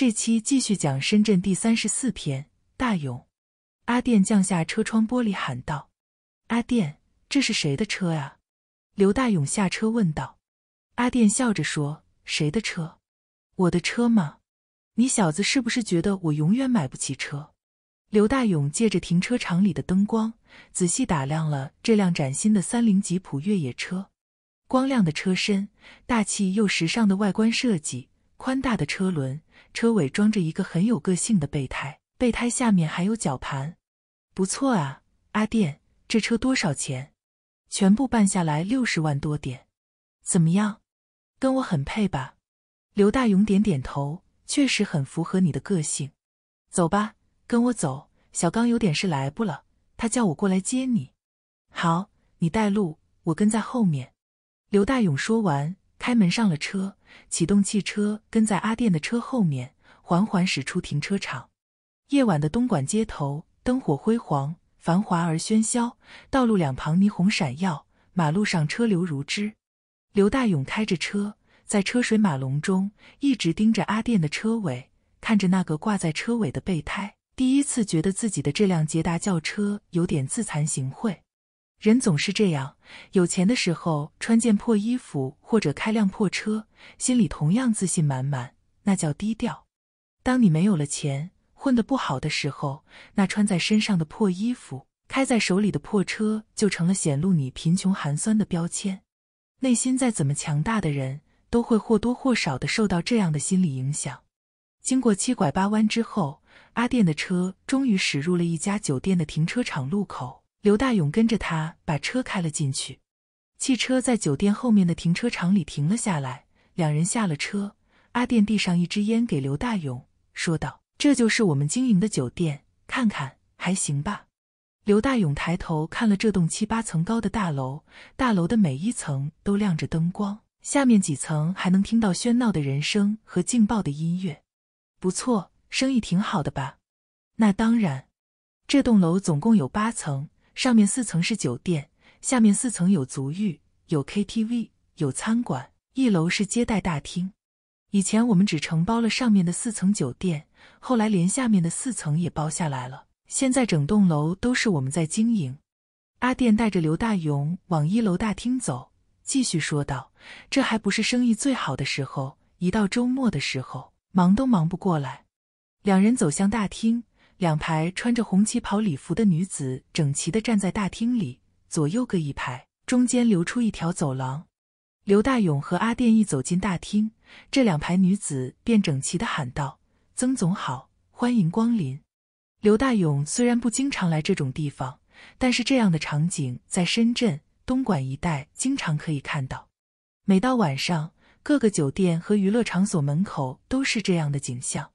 这期继续讲深圳第三十四篇。大勇，阿电降下车窗玻璃喊道：“阿电，这是谁的车呀？”刘大勇下车问道。阿电笑着说：“谁的车？我的车吗？你小子是不是觉得我永远买不起车？”刘大勇借着停车场里的灯光，仔细打量了这辆崭新的三菱吉普越野车，光亮的车身，大气又时尚的外观设计。宽大的车轮，车尾装着一个很有个性的备胎，备胎下面还有绞盘，不错啊，阿电，这车多少钱？全部办下来六十万多点，怎么样？跟我很配吧？刘大勇点点头，确实很符合你的个性。走吧，跟我走，小刚有点事来不了，他叫我过来接你。好，你带路，我跟在后面。刘大勇说完。开门上了车，启动汽车，跟在阿店的车后面，缓缓驶出停车场。夜晚的东莞街头灯火辉煌，繁华而喧嚣，道路两旁霓虹闪耀，马路上车流如织。刘大勇开着车，在车水马龙中一直盯着阿店的车尾，看着那个挂在车尾的备胎，第一次觉得自己的这辆捷达轿车有点自惭形秽。人总是这样，有钱的时候穿件破衣服或者开辆破车，心里同样自信满满，那叫低调。当你没有了钱，混得不好的时候，那穿在身上的破衣服，开在手里的破车，就成了显露你贫穷寒酸的标签。内心再怎么强大的人，都会或多或少的受到这样的心理影响。经过七拐八弯之后，阿店的车终于驶入了一家酒店的停车场路口。刘大勇跟着他把车开了进去，汽车在酒店后面的停车场里停了下来。两人下了车，阿店递上一支烟给刘大勇，说道：“这就是我们经营的酒店，看看还行吧？”刘大勇抬头看了这栋七八层高的大楼，大楼的每一层都亮着灯光，下面几层还能听到喧闹的人声和劲爆的音乐。不错，生意挺好的吧？那当然，这栋楼总共有八层。上面四层是酒店，下面四层有足浴、有 KTV、有餐馆。一楼是接待大厅。以前我们只承包了上面的四层酒店，后来连下面的四层也包下来了。现在整栋楼都是我们在经营。阿店带着刘大勇往一楼大厅走，继续说道：“这还不是生意最好的时候，一到周末的时候，忙都忙不过来。”两人走向大厅。两排穿着红旗袍礼服的女子整齐地站在大厅里，左右各一排，中间留出一条走廊。刘大勇和阿电一走进大厅，这两排女子便整齐地喊道：“曾总好，欢迎光临。”刘大勇虽然不经常来这种地方，但是这样的场景在深圳、东莞一带经常可以看到。每到晚上，各个酒店和娱乐场所门口都是这样的景象。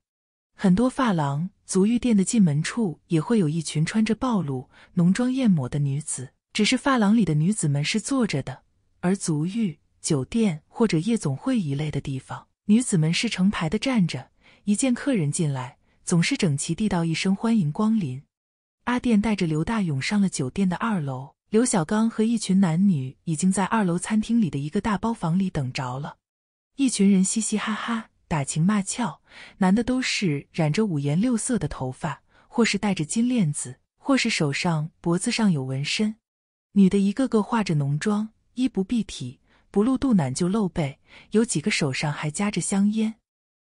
很多发廊、足浴店的进门处也会有一群穿着暴露、浓妆艳抹的女子，只是发廊里的女子们是坐着的，而足浴酒店或者夜总会一类的地方，女子们是成排的站着。一见客人进来，总是整齐地道一声欢迎光临。阿店带着刘大勇上了酒店的二楼，刘小刚和一群男女已经在二楼餐厅里的一个大包房里等着了，一群人嘻嘻哈哈。打情骂俏，男的都是染着五颜六色的头发，或是戴着金链子，或是手上、脖子上有纹身；女的一个个化着浓妆，衣不蔽体，不露肚腩就露背，有几个手上还夹着香烟。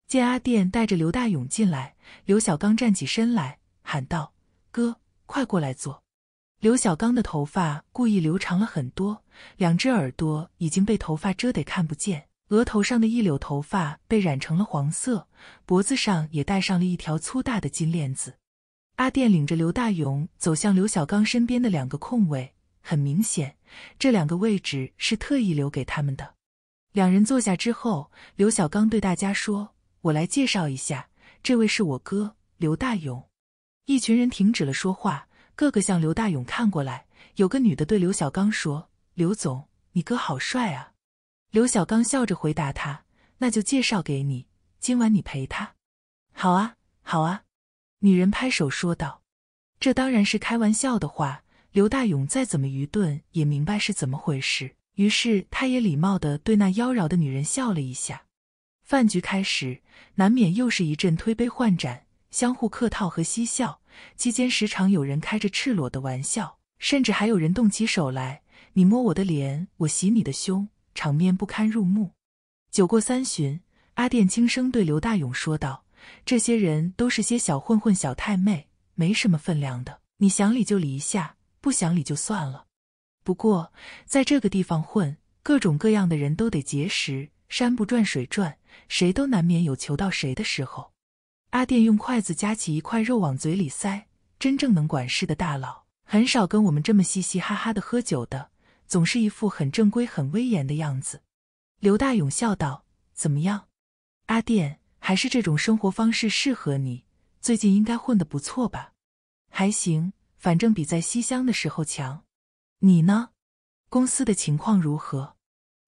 见阿殿带着刘大勇进来，刘小刚站起身来喊道：“哥，快过来坐。”刘小刚的头发故意留长了很多，两只耳朵已经被头发遮得看不见。额头上的一绺头发被染成了黄色，脖子上也戴上了一条粗大的金链子。阿电领着刘大勇走向刘小刚身边的两个空位，很明显，这两个位置是特意留给他们的。两人坐下之后，刘小刚对大家说：“我来介绍一下，这位是我哥刘大勇。”一群人停止了说话，个个向刘大勇看过来。有个女的对刘小刚说：“刘总，你哥好帅啊！”刘小刚笑着回答他：“那就介绍给你，今晚你陪他。”“好啊，好啊。”女人拍手说道：“这当然是开玩笑的话。”刘大勇再怎么愚钝也明白是怎么回事，于是他也礼貌的对那妖娆的女人笑了一下。饭局开始，难免又是一阵推杯换盏，相互客套和嬉笑，期间时常有人开着赤裸的玩笑，甚至还有人动起手来：“你摸我的脸，我洗你的胸。”场面不堪入目，酒过三巡，阿殿轻声对刘大勇说道：“这些人都是些小混混、小太妹，没什么分量的。你想理就理一下，不想理就算了。不过在这个地方混，各种各样的人都得结识，山不转水转，谁都难免有求到谁的时候。”阿殿用筷子夹起一块肉往嘴里塞。真正能管事的大佬，很少跟我们这么嘻嘻哈哈的喝酒的。总是一副很正规、很威严的样子。刘大勇笑道：“怎么样，阿店，还是这种生活方式适合你？最近应该混得不错吧？”“还行，反正比在西乡的时候强。”“你呢？公司的情况如何？”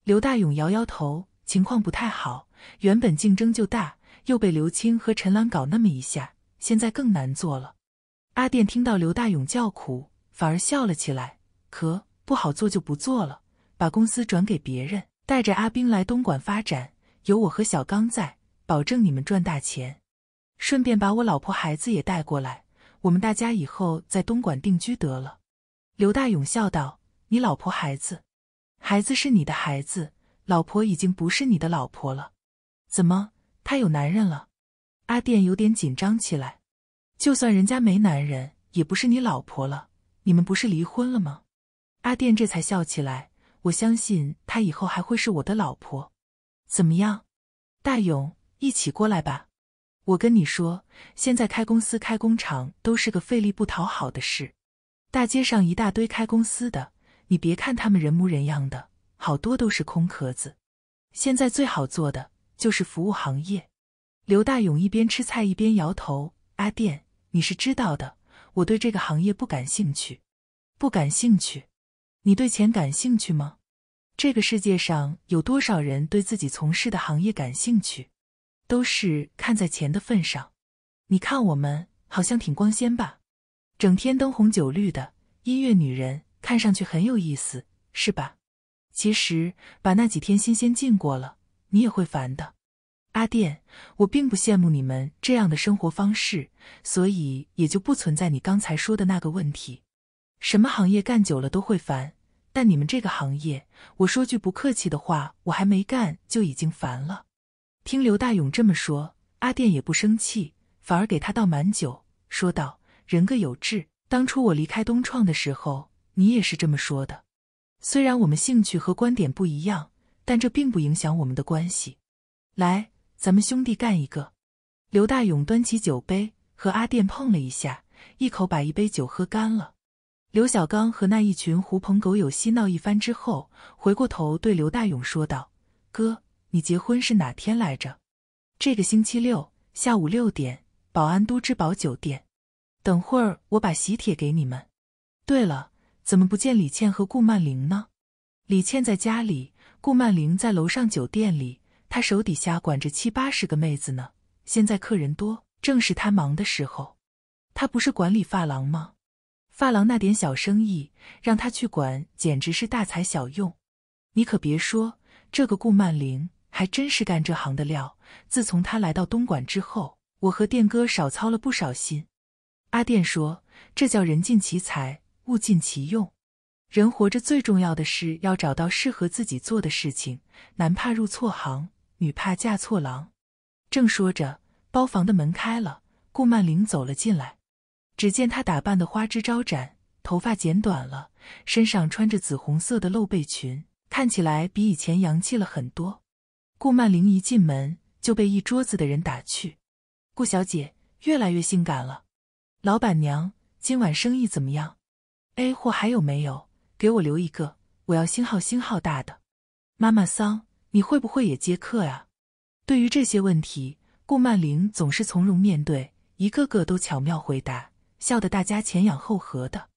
刘大勇摇摇头：“情况不太好。原本竞争就大，又被刘青和陈岚搞那么一下，现在更难做了。”阿店听到刘大勇叫苦，反而笑了起来：“可不好做就不做了，把公司转给别人，带着阿斌来东莞发展。有我和小刚在，保证你们赚大钱。顺便把我老婆孩子也带过来，我们大家以后在东莞定居得了。”刘大勇笑道，“你老婆孩子？孩子是你的孩子，老婆已经不是你的老婆了。怎么，他有男人了？”阿店有点紧张起来，“就算人家没男人，也不是你老婆了。你们不是离婚了吗？”阿殿这才笑起来，我相信他以后还会是我的老婆。怎么样，大勇，一起过来吧。我跟你说，现在开公司、开工厂都是个费力不讨好的事。大街上一大堆开公司的，你别看他们人模人样的，好多都是空壳子。现在最好做的就是服务行业。刘大勇一边吃菜一边摇头。阿店，你是知道的，我对这个行业不感兴趣，不感兴趣。你对钱感兴趣吗？这个世界上有多少人对自己从事的行业感兴趣？都是看在钱的份上。你看我们好像挺光鲜吧？整天灯红酒绿的，音乐女人，看上去很有意思，是吧？其实把那几天新鲜劲过了，你也会烦的。阿店，我并不羡慕你们这样的生活方式，所以也就不存在你刚才说的那个问题。什么行业干久了都会烦。但你们这个行业，我说句不客气的话，我还没干就已经烦了。听刘大勇这么说，阿店也不生气，反而给他倒满酒，说道：“人各有志，当初我离开东创的时候，你也是这么说的。虽然我们兴趣和观点不一样，但这并不影响我们的关系。来，咱们兄弟干一个！”刘大勇端起酒杯，和阿店碰了一下，一口把一杯酒喝干了。刘小刚和那一群狐朋狗友嬉闹一番之后，回过头对刘大勇说道：“哥，你结婚是哪天来着？这个星期六下午六点，宝安都之宝酒店。等会儿我把喜帖给你们。对了，怎么不见李倩和顾曼玲呢？李倩在家里，顾曼玲在楼上酒店里。她手底下管着七八十个妹子呢，现在客人多，正是她忙的时候。她不是管理发廊吗？”发廊那点小生意让他去管，简直是大材小用。你可别说，这个顾曼玲还真是干这行的料。自从他来到东莞之后，我和店哥少操了不少心。阿店说：“这叫人尽其才，物尽其用。人活着最重要的是要找到适合自己做的事情。男怕入错行，女怕嫁错郎。”正说着，包房的门开了，顾曼玲走了进来。只见她打扮的花枝招展，头发剪短了，身上穿着紫红色的露背裙，看起来比以前洋气了很多。顾曼玲一进门就被一桌子的人打趣：“顾小姐越来越性感了。”“老板娘，今晚生意怎么样？”“A 货还有没有？给我留一个，我要星号星号大的。”“妈妈桑，你会不会也接客呀？”对于这些问题，顾曼玲总是从容面对，一个个都巧妙回答。笑得大家前仰后合的，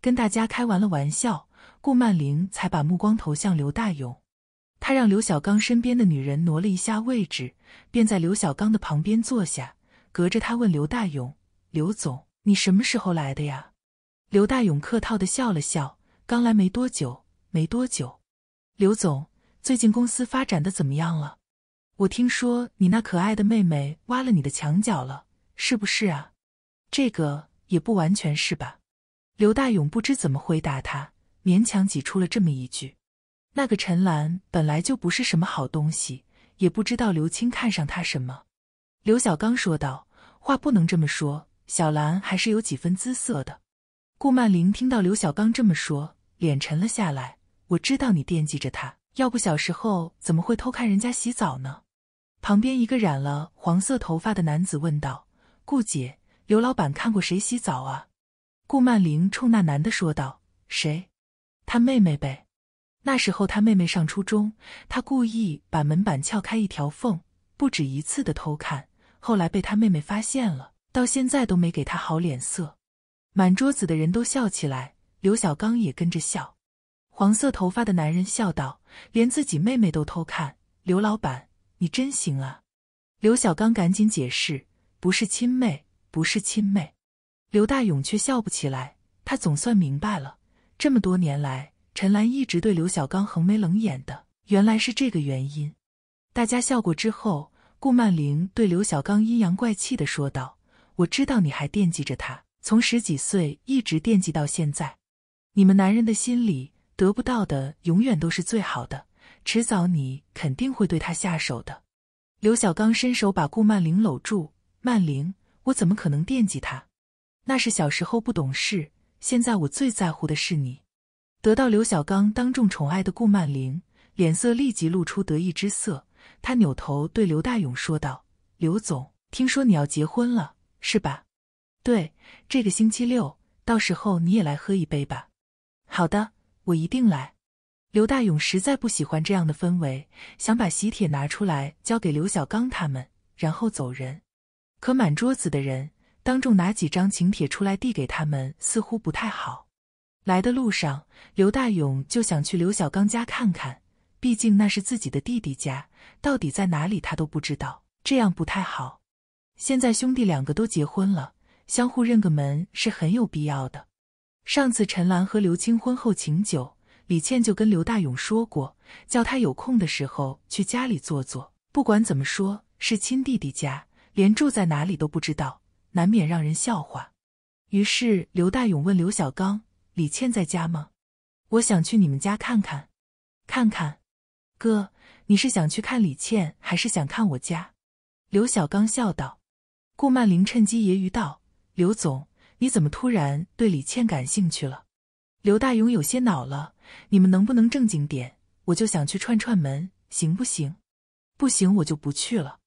跟大家开完了玩笑，顾曼玲才把目光投向刘大勇。她让刘小刚身边的女人挪了一下位置，便在刘小刚的旁边坐下，隔着他问刘大勇：“刘总，你什么时候来的呀？”刘大勇客套的笑了笑：“刚来没多久，没多久。”刘总，最近公司发展的怎么样了？我听说你那可爱的妹妹挖了你的墙角了，是不是啊？这个。也不完全是吧，刘大勇不知怎么回答他，勉强挤出了这么一句：“那个陈兰本来就不是什么好东西，也不知道刘青看上她什么。”刘小刚说道：“话不能这么说，小兰还是有几分姿色的。”顾曼玲听到刘小刚这么说，脸沉了下来：“我知道你惦记着她，要不小时候怎么会偷看人家洗澡呢？”旁边一个染了黄色头发的男子问道：“顾姐。”刘老板看过谁洗澡啊？顾曼玲冲那男的说道：“谁？他妹妹呗。那时候他妹妹上初中，他故意把门板撬开一条缝，不止一次的偷看。后来被他妹妹发现了，到现在都没给他好脸色。”满桌子的人都笑起来，刘小刚也跟着笑。黄色头发的男人笑道：“连自己妹妹都偷看，刘老板你真行啊！”刘小刚赶紧解释：“不是亲妹。”不是亲妹，刘大勇却笑不起来。他总算明白了，这么多年来，陈兰一直对刘小刚横眉冷眼的，原来是这个原因。大家笑过之后，顾曼玲对刘小刚阴阳怪气的说道：“我知道你还惦记着她，从十几岁一直惦记到现在。你们男人的心里得不到的，永远都是最好的，迟早你肯定会对他下手的。”刘小刚伸手把顾曼玲搂住，曼玲。我怎么可能惦记他？那是小时候不懂事。现在我最在乎的是你。得到刘小刚当众宠爱的顾曼玲，脸色立即露出得意之色。她扭头对刘大勇说道：“刘总，听说你要结婚了，是吧？对，这个星期六，到时候你也来喝一杯吧。”“好的，我一定来。”刘大勇实在不喜欢这样的氛围，想把喜帖拿出来交给刘小刚他们，然后走人。可满桌子的人当众拿几张请帖出来递给他们，似乎不太好。来的路上，刘大勇就想去刘小刚家看看，毕竟那是自己的弟弟家，到底在哪里他都不知道，这样不太好。现在兄弟两个都结婚了，相互认个门是很有必要的。上次陈兰和刘青婚后请酒，李倩就跟刘大勇说过，叫他有空的时候去家里坐坐。不管怎么说，是亲弟弟家。连住在哪里都不知道，难免让人笑话。于是刘大勇问刘小刚：“李倩在家吗？我想去你们家看看。”“看看，哥，你是想去看李倩，还是想看我家？”刘小刚笑道。顾曼玲趁机揶揄道：“刘总，你怎么突然对李倩感兴趣了？”刘大勇有些恼了：“你们能不能正经点？我就想去串串门，行不行？不行，我就不去了。”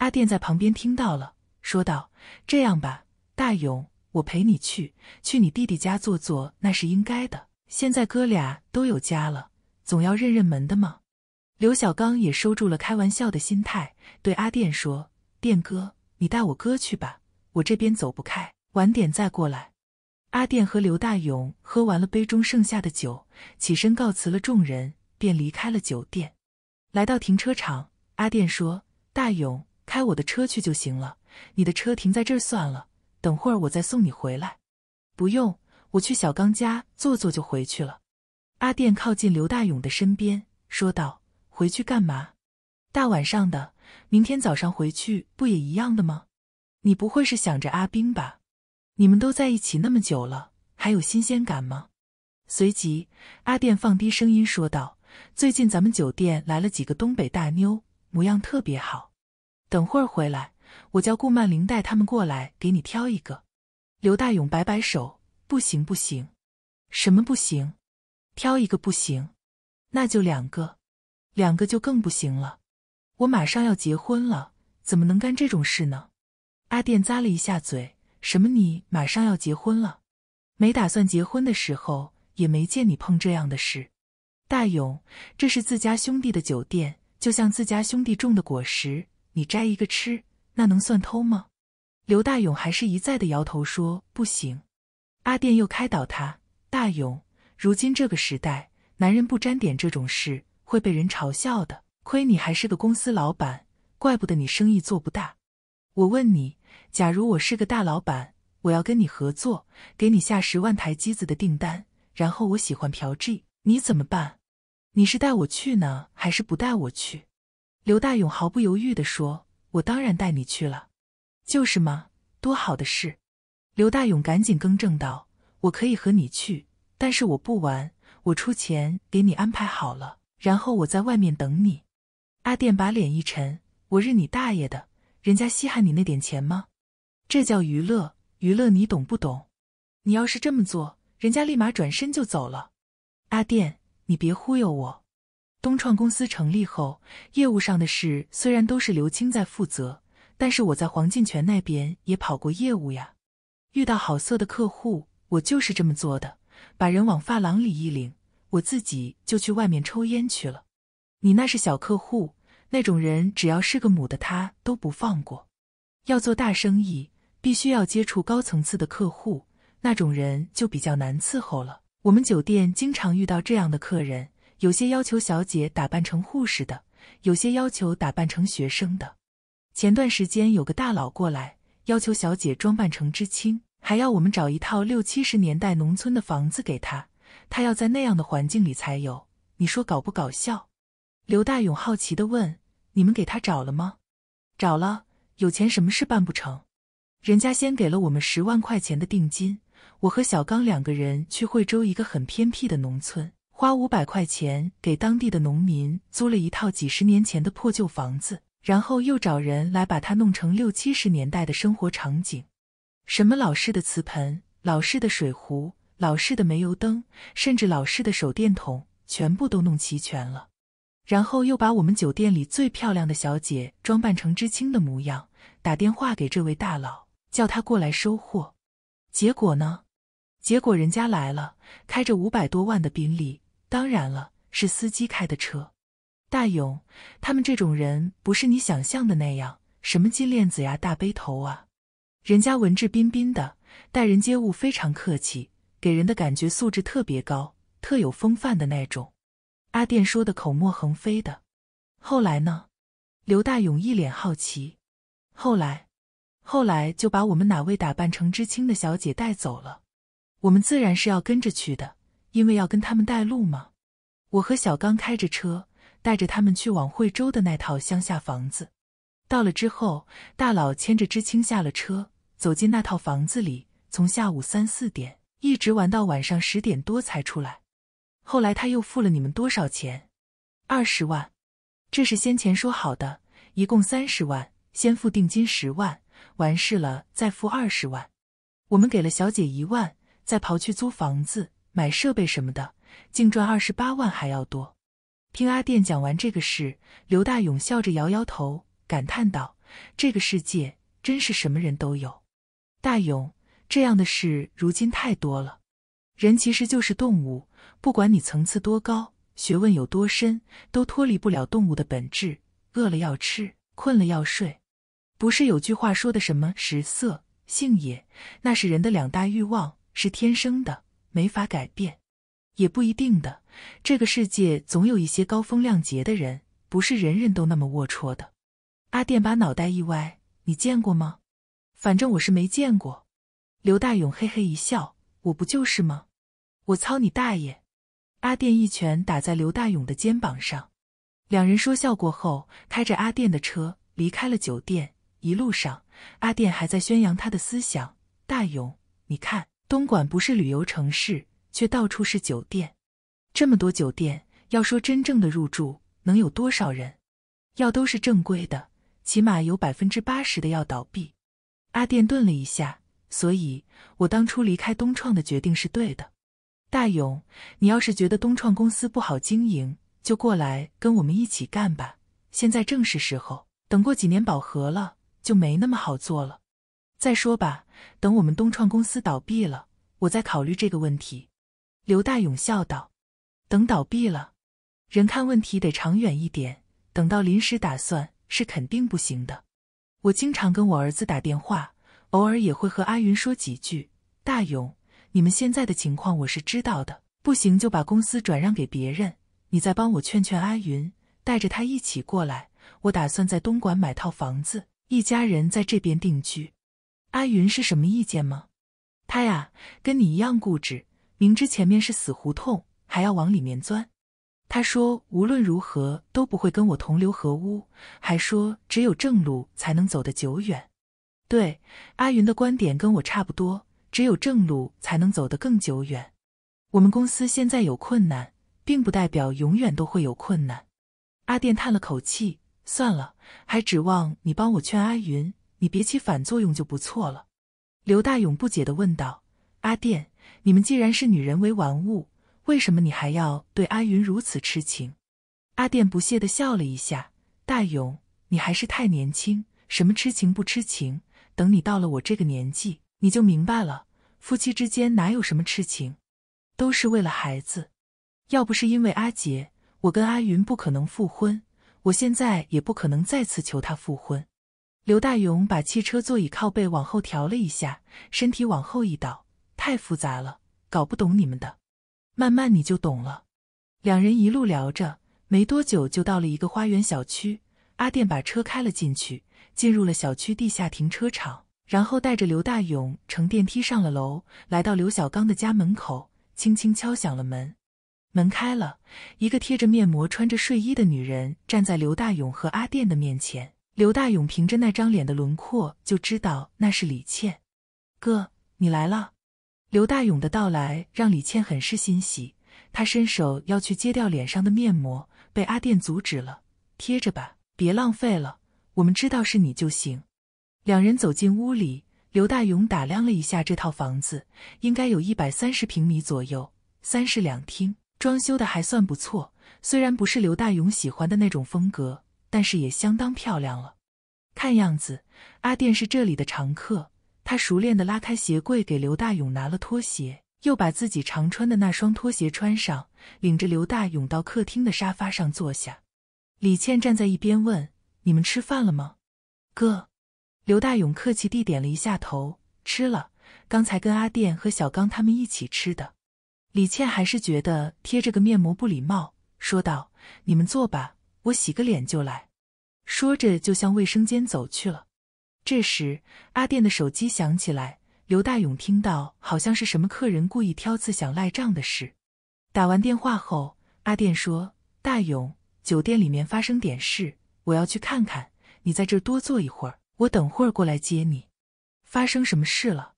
阿殿在旁边听到了，说道：“这样吧，大勇，我陪你去，去你弟弟家坐坐，那是应该的。现在哥俩都有家了，总要认认门的嘛。”刘小刚也收住了开玩笑的心态，对阿殿说：“殿哥，你带我哥去吧，我这边走不开，晚点再过来。”阿殿和刘大勇喝完了杯中剩下的酒，起身告辞了众人，便离开了酒店，来到停车场。阿殿说：“大勇。”开我的车去就行了，你的车停在这儿算了。等会儿我再送你回来。不用，我去小刚家坐坐就回去了。阿电靠近刘大勇的身边，说道：“回去干嘛？大晚上的，明天早上回去不也一样的吗？你不会是想着阿冰吧？你们都在一起那么久了，还有新鲜感吗？”随即，阿电放低声音说道：“最近咱们酒店来了几个东北大妞，模样特别好。”等会儿回来，我叫顾曼玲带他们过来给你挑一个。刘大勇摆摆手，不行不行，什么不行？挑一个不行，那就两个，两个就更不行了。我马上要结婚了，怎么能干这种事呢？阿殿咂了一下嘴，什么？你马上要结婚了？没打算结婚的时候，也没见你碰这样的事。大勇，这是自家兄弟的酒店，就像自家兄弟种的果实。你摘一个吃，那能算偷吗？刘大勇还是一再的摇头说不行。阿店又开导他：大勇，如今这个时代，男人不沾点这种事，会被人嘲笑的。亏你还是个公司老板，怪不得你生意做不大。我问你，假如我是个大老板，我要跟你合作，给你下十万台机子的订单，然后我喜欢嫖妓，你怎么办？你是带我去呢，还是不带我去？刘大勇毫不犹豫的说：“我当然带你去了，就是嘛，多好的事。”刘大勇赶紧更正道：“我可以和你去，但是我不玩，我出钱给你安排好了，然后我在外面等你。”阿电把脸一沉：“我日你大爷的！人家稀罕你那点钱吗？这叫娱乐，娱乐你懂不懂？你要是这么做，人家立马转身就走了。”阿电，你别忽悠我。东创公司成立后，业务上的事虽然都是刘青在负责，但是我在黄进全那边也跑过业务呀。遇到好色的客户，我就是这么做的，把人往发廊里一领，我自己就去外面抽烟去了。你那是小客户，那种人只要是个母的，他都不放过。要做大生意，必须要接触高层次的客户，那种人就比较难伺候了。我们酒店经常遇到这样的客人。有些要求小姐打扮成护士的，有些要求打扮成学生的。前段时间有个大佬过来，要求小姐装扮成知青，还要我们找一套六七十年代农村的房子给他，他要在那样的环境里才有。你说搞不搞笑？刘大勇好奇的问：“你们给他找了吗？”“找了，有钱什么事办不成？人家先给了我们十万块钱的定金，我和小刚两个人去惠州一个很偏僻的农村。”花五百块钱给当地的农民租了一套几十年前的破旧房子，然后又找人来把它弄成六七十年代的生活场景，什么老式的瓷盆、老式的水壶、老式的煤油灯，甚至老式的手电筒，全部都弄齐全了。然后又把我们酒店里最漂亮的小姐装扮成知青的模样，打电话给这位大佬，叫他过来收货。结果呢？结果人家来了，开着五百多万的宾利。当然了，是司机开的车。大勇，他们这种人不是你想象的那样，什么金链子呀、大背头啊，人家文质彬彬的，待人接物非常客气，给人的感觉素质特别高，特有风范的那种。阿店说的口沫横飞的。后来呢？刘大勇一脸好奇。后来，后来就把我们哪位打扮成知青的小姐带走了，我们自然是要跟着去的。因为要跟他们带路嘛，我和小刚开着车，带着他们去往惠州的那套乡下房子。到了之后，大佬牵着知青下了车，走进那套房子里，从下午三四点一直玩到晚上十点多才出来。后来他又付了你们多少钱？二十万，这是先前说好的，一共三十万，先付定金十万，完事了再付二十万。我们给了小姐一万，再刨去租房子。买设备什么的，净赚二十八万还要多。听阿店讲完这个事，刘大勇笑着摇摇头，感叹道：“这个世界真是什么人都有。大勇，这样的事如今太多了。人其实就是动物，不管你层次多高，学问有多深，都脱离不了动物的本质。饿了要吃，困了要睡。不是有句话说的什么‘食色性也’？那是人的两大欲望，是天生的。”没法改变，也不一定的。这个世界总有一些高风亮节的人，不是人人都那么龌龊的。阿电把脑袋一歪：“你见过吗？”“反正我是没见过。”刘大勇嘿嘿一笑：“我不就是吗？”“我操你大爷！”阿电一拳打在刘大勇的肩膀上。两人说笑过后，开着阿电的车离开了酒店。一路上，阿电还在宣扬他的思想：“大勇，你看。”东莞不是旅游城市，却到处是酒店。这么多酒店，要说真正的入住，能有多少人？要都是正规的，起码有百分之八十的要倒闭。阿店顿了一下，所以我当初离开东创的决定是对的。大勇，你要是觉得东创公司不好经营，就过来跟我们一起干吧。现在正是时候，等过几年饱和了，就没那么好做了。再说吧。等我们东创公司倒闭了，我再考虑这个问题。”刘大勇笑道，“等倒闭了，人看问题得长远一点。等到临时打算，是肯定不行的。我经常跟我儿子打电话，偶尔也会和阿云说几句。大勇，你们现在的情况我是知道的，不行就把公司转让给别人，你再帮我劝劝阿云，带着他一起过来。我打算在东莞买套房子，一家人在这边定居。”阿云是什么意见吗？他呀，跟你一样固执，明知前面是死胡同，还要往里面钻。他说无论如何都不会跟我同流合污，还说只有正路才能走得久远。对，阿云的观点跟我差不多，只有正路才能走得更久远。我们公司现在有困难，并不代表永远都会有困难。阿店叹了口气，算了，还指望你帮我劝阿云。你别起反作用就不错了，刘大勇不解的问道：“阿殿，你们既然是女人为玩物，为什么你还要对阿云如此痴情？”阿殿不屑的笑了一下：“大勇，你还是太年轻，什么痴情不痴情？等你到了我这个年纪，你就明白了。夫妻之间哪有什么痴情，都是为了孩子。要不是因为阿杰，我跟阿云不可能复婚，我现在也不可能再次求他复婚。”刘大勇把汽车座椅靠背往后调了一下，身体往后一倒。太复杂了，搞不懂你们的，慢慢你就懂了。两人一路聊着，没多久就到了一个花园小区。阿电把车开了进去，进入了小区地下停车场，然后带着刘大勇乘电梯上了楼，来到刘小刚的家门口，轻轻敲响了门。门开了，一个贴着面膜、穿着睡衣的女人站在刘大勇和阿电的面前。刘大勇凭着那张脸的轮廓就知道那是李倩。哥，你来了。刘大勇的到来让李倩很是欣喜，她伸手要去揭掉脸上的面膜，被阿电阻止了：“贴着吧，别浪费了。我们知道是你就行。”两人走进屋里，刘大勇打量了一下这套房子，应该有一百三十平米左右，三室两厅，装修的还算不错，虽然不是刘大勇喜欢的那种风格。但是也相当漂亮了。看样子，阿店是这里的常客。他熟练的拉开鞋柜，给刘大勇拿了拖鞋，又把自己常穿的那双拖鞋穿上，领着刘大勇到客厅的沙发上坐下。李倩站在一边问：“你们吃饭了吗？”哥，刘大勇客气地点了一下头：“吃了，刚才跟阿店和小刚他们一起吃的。”李倩还是觉得贴着个面膜不礼貌，说道：“你们坐吧。”我洗个脸就来，说着就向卫生间走去了。这时阿店的手机响起来，刘大勇听到好像是什么客人故意挑刺想赖账的事。打完电话后，阿店说：“大勇，酒店里面发生点事，我要去看看，你在这多坐一会儿，我等会儿过来接你。”发生什么事了？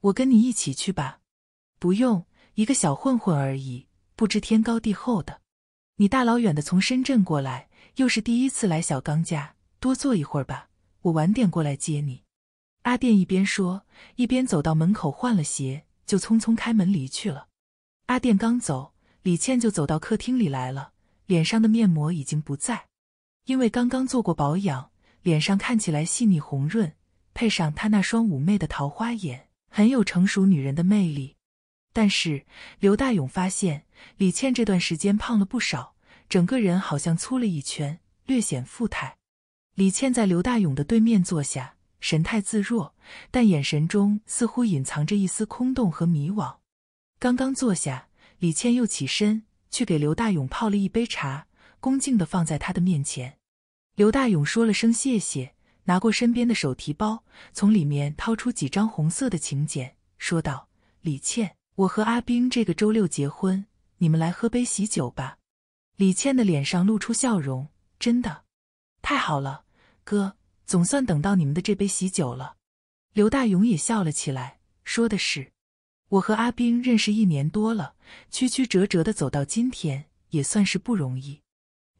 我跟你一起去吧。不用，一个小混混而已，不知天高地厚的。你大老远的从深圳过来，又是第一次来小刚家，多坐一会儿吧，我晚点过来接你。阿电一边说，一边走到门口换了鞋，就匆匆开门离去了。阿电刚走，李倩就走到客厅里来了，脸上的面膜已经不在，因为刚刚做过保养，脸上看起来细腻红润，配上她那双妩媚的桃花眼，很有成熟女人的魅力。但是刘大勇发现李倩这段时间胖了不少，整个人好像粗了一圈，略显富态。李倩在刘大勇的对面坐下，神态自若，但眼神中似乎隐藏着一丝空洞和迷惘。刚刚坐下，李倩又起身去给刘大勇泡了一杯茶，恭敬地放在他的面前。刘大勇说了声谢谢，拿过身边的手提包，从里面掏出几张红色的请柬，说道：“李倩。”我和阿冰这个周六结婚，你们来喝杯喜酒吧。李倩的脸上露出笑容，真的，太好了，哥，总算等到你们的这杯喜酒了。刘大勇也笑了起来，说的是，我和阿冰认识一年多了，曲曲折折的走到今天，也算是不容易。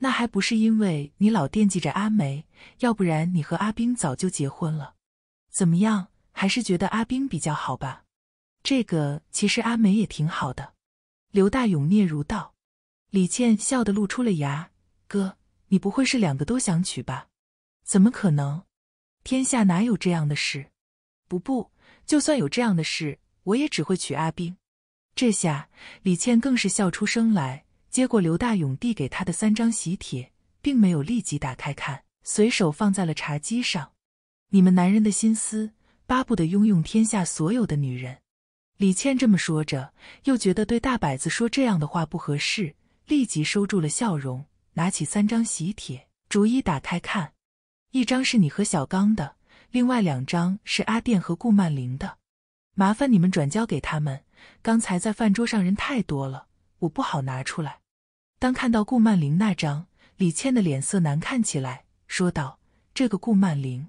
那还不是因为你老惦记着阿梅，要不然你和阿冰早就结婚了。怎么样，还是觉得阿冰比较好吧？这个其实阿梅也挺好的，刘大勇嗫嚅道。李倩笑得露出了牙，哥，你不会是两个都想娶吧？怎么可能？天下哪有这样的事？不不，就算有这样的事，我也只会娶阿冰。这下李倩更是笑出声来，接过刘大勇递给她的三张喜帖，并没有立即打开看，随手放在了茶几上。你们男人的心思，巴不得拥有天下所有的女人。李倩这么说着，又觉得对大摆子说这样的话不合适，立即收住了笑容，拿起三张喜帖，逐一打开看。一张是你和小刚的，另外两张是阿店和顾曼玲的，麻烦你们转交给他们。刚才在饭桌上人太多了，我不好拿出来。当看到顾曼玲那张，李倩的脸色难看起来，说道：“这个顾曼玲。”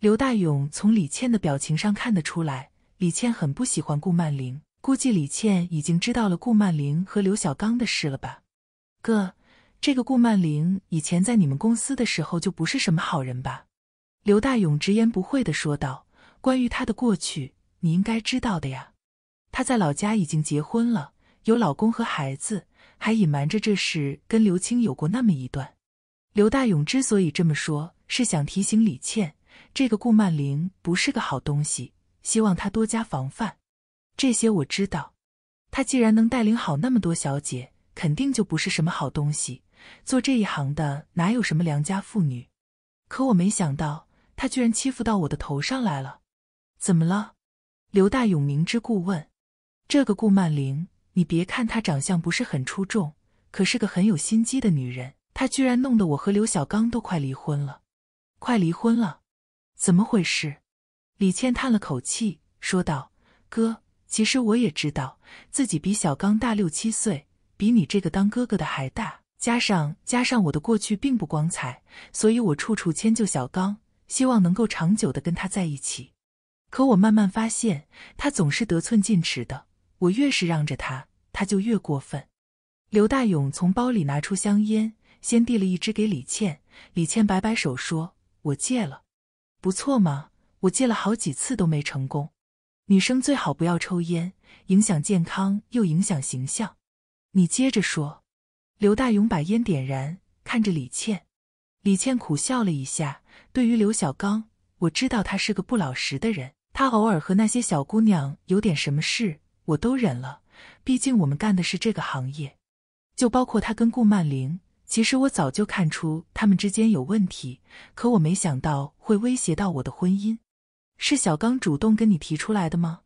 刘大勇从李倩的表情上看得出来。李倩很不喜欢顾曼玲，估计李倩已经知道了顾曼玲和刘小刚的事了吧？哥，这个顾曼玲以前在你们公司的时候就不是什么好人吧？刘大勇直言不讳的说道：“关于她的过去，你应该知道的呀。她在老家已经结婚了，有老公和孩子，还隐瞒着这事跟刘青有过那么一段。”刘大勇之所以这么说，是想提醒李倩，这个顾曼玲不是个好东西。希望他多加防范，这些我知道。他既然能带领好那么多小姐，肯定就不是什么好东西。做这一行的哪有什么良家妇女？可我没想到，他居然欺负到我的头上来了。怎么了？刘大勇明知故问。这个顾曼玲，你别看她长相不是很出众，可是个很有心机的女人。她居然弄得我和刘小刚都快离婚了，快离婚了，怎么回事？李倩叹了口气，说道：“哥，其实我也知道自己比小刚大六七岁，比你这个当哥哥的还大，加上加上我的过去并不光彩，所以我处处迁就小刚，希望能够长久的跟他在一起。可我慢慢发现，他总是得寸进尺的，我越是让着他，他就越过分。”刘大勇从包里拿出香烟，先递了一支给李倩，李倩摆摆手说：“我戒了，不错嘛。”我戒了好几次都没成功，女生最好不要抽烟，影响健康又影响形象。你接着说。刘大勇把烟点燃，看着李倩。李倩苦笑了一下。对于刘小刚，我知道他是个不老实的人，他偶尔和那些小姑娘有点什么事，我都忍了。毕竟我们干的是这个行业，就包括他跟顾曼玲。其实我早就看出他们之间有问题，可我没想到会威胁到我的婚姻。是小刚主动跟你提出来的吗？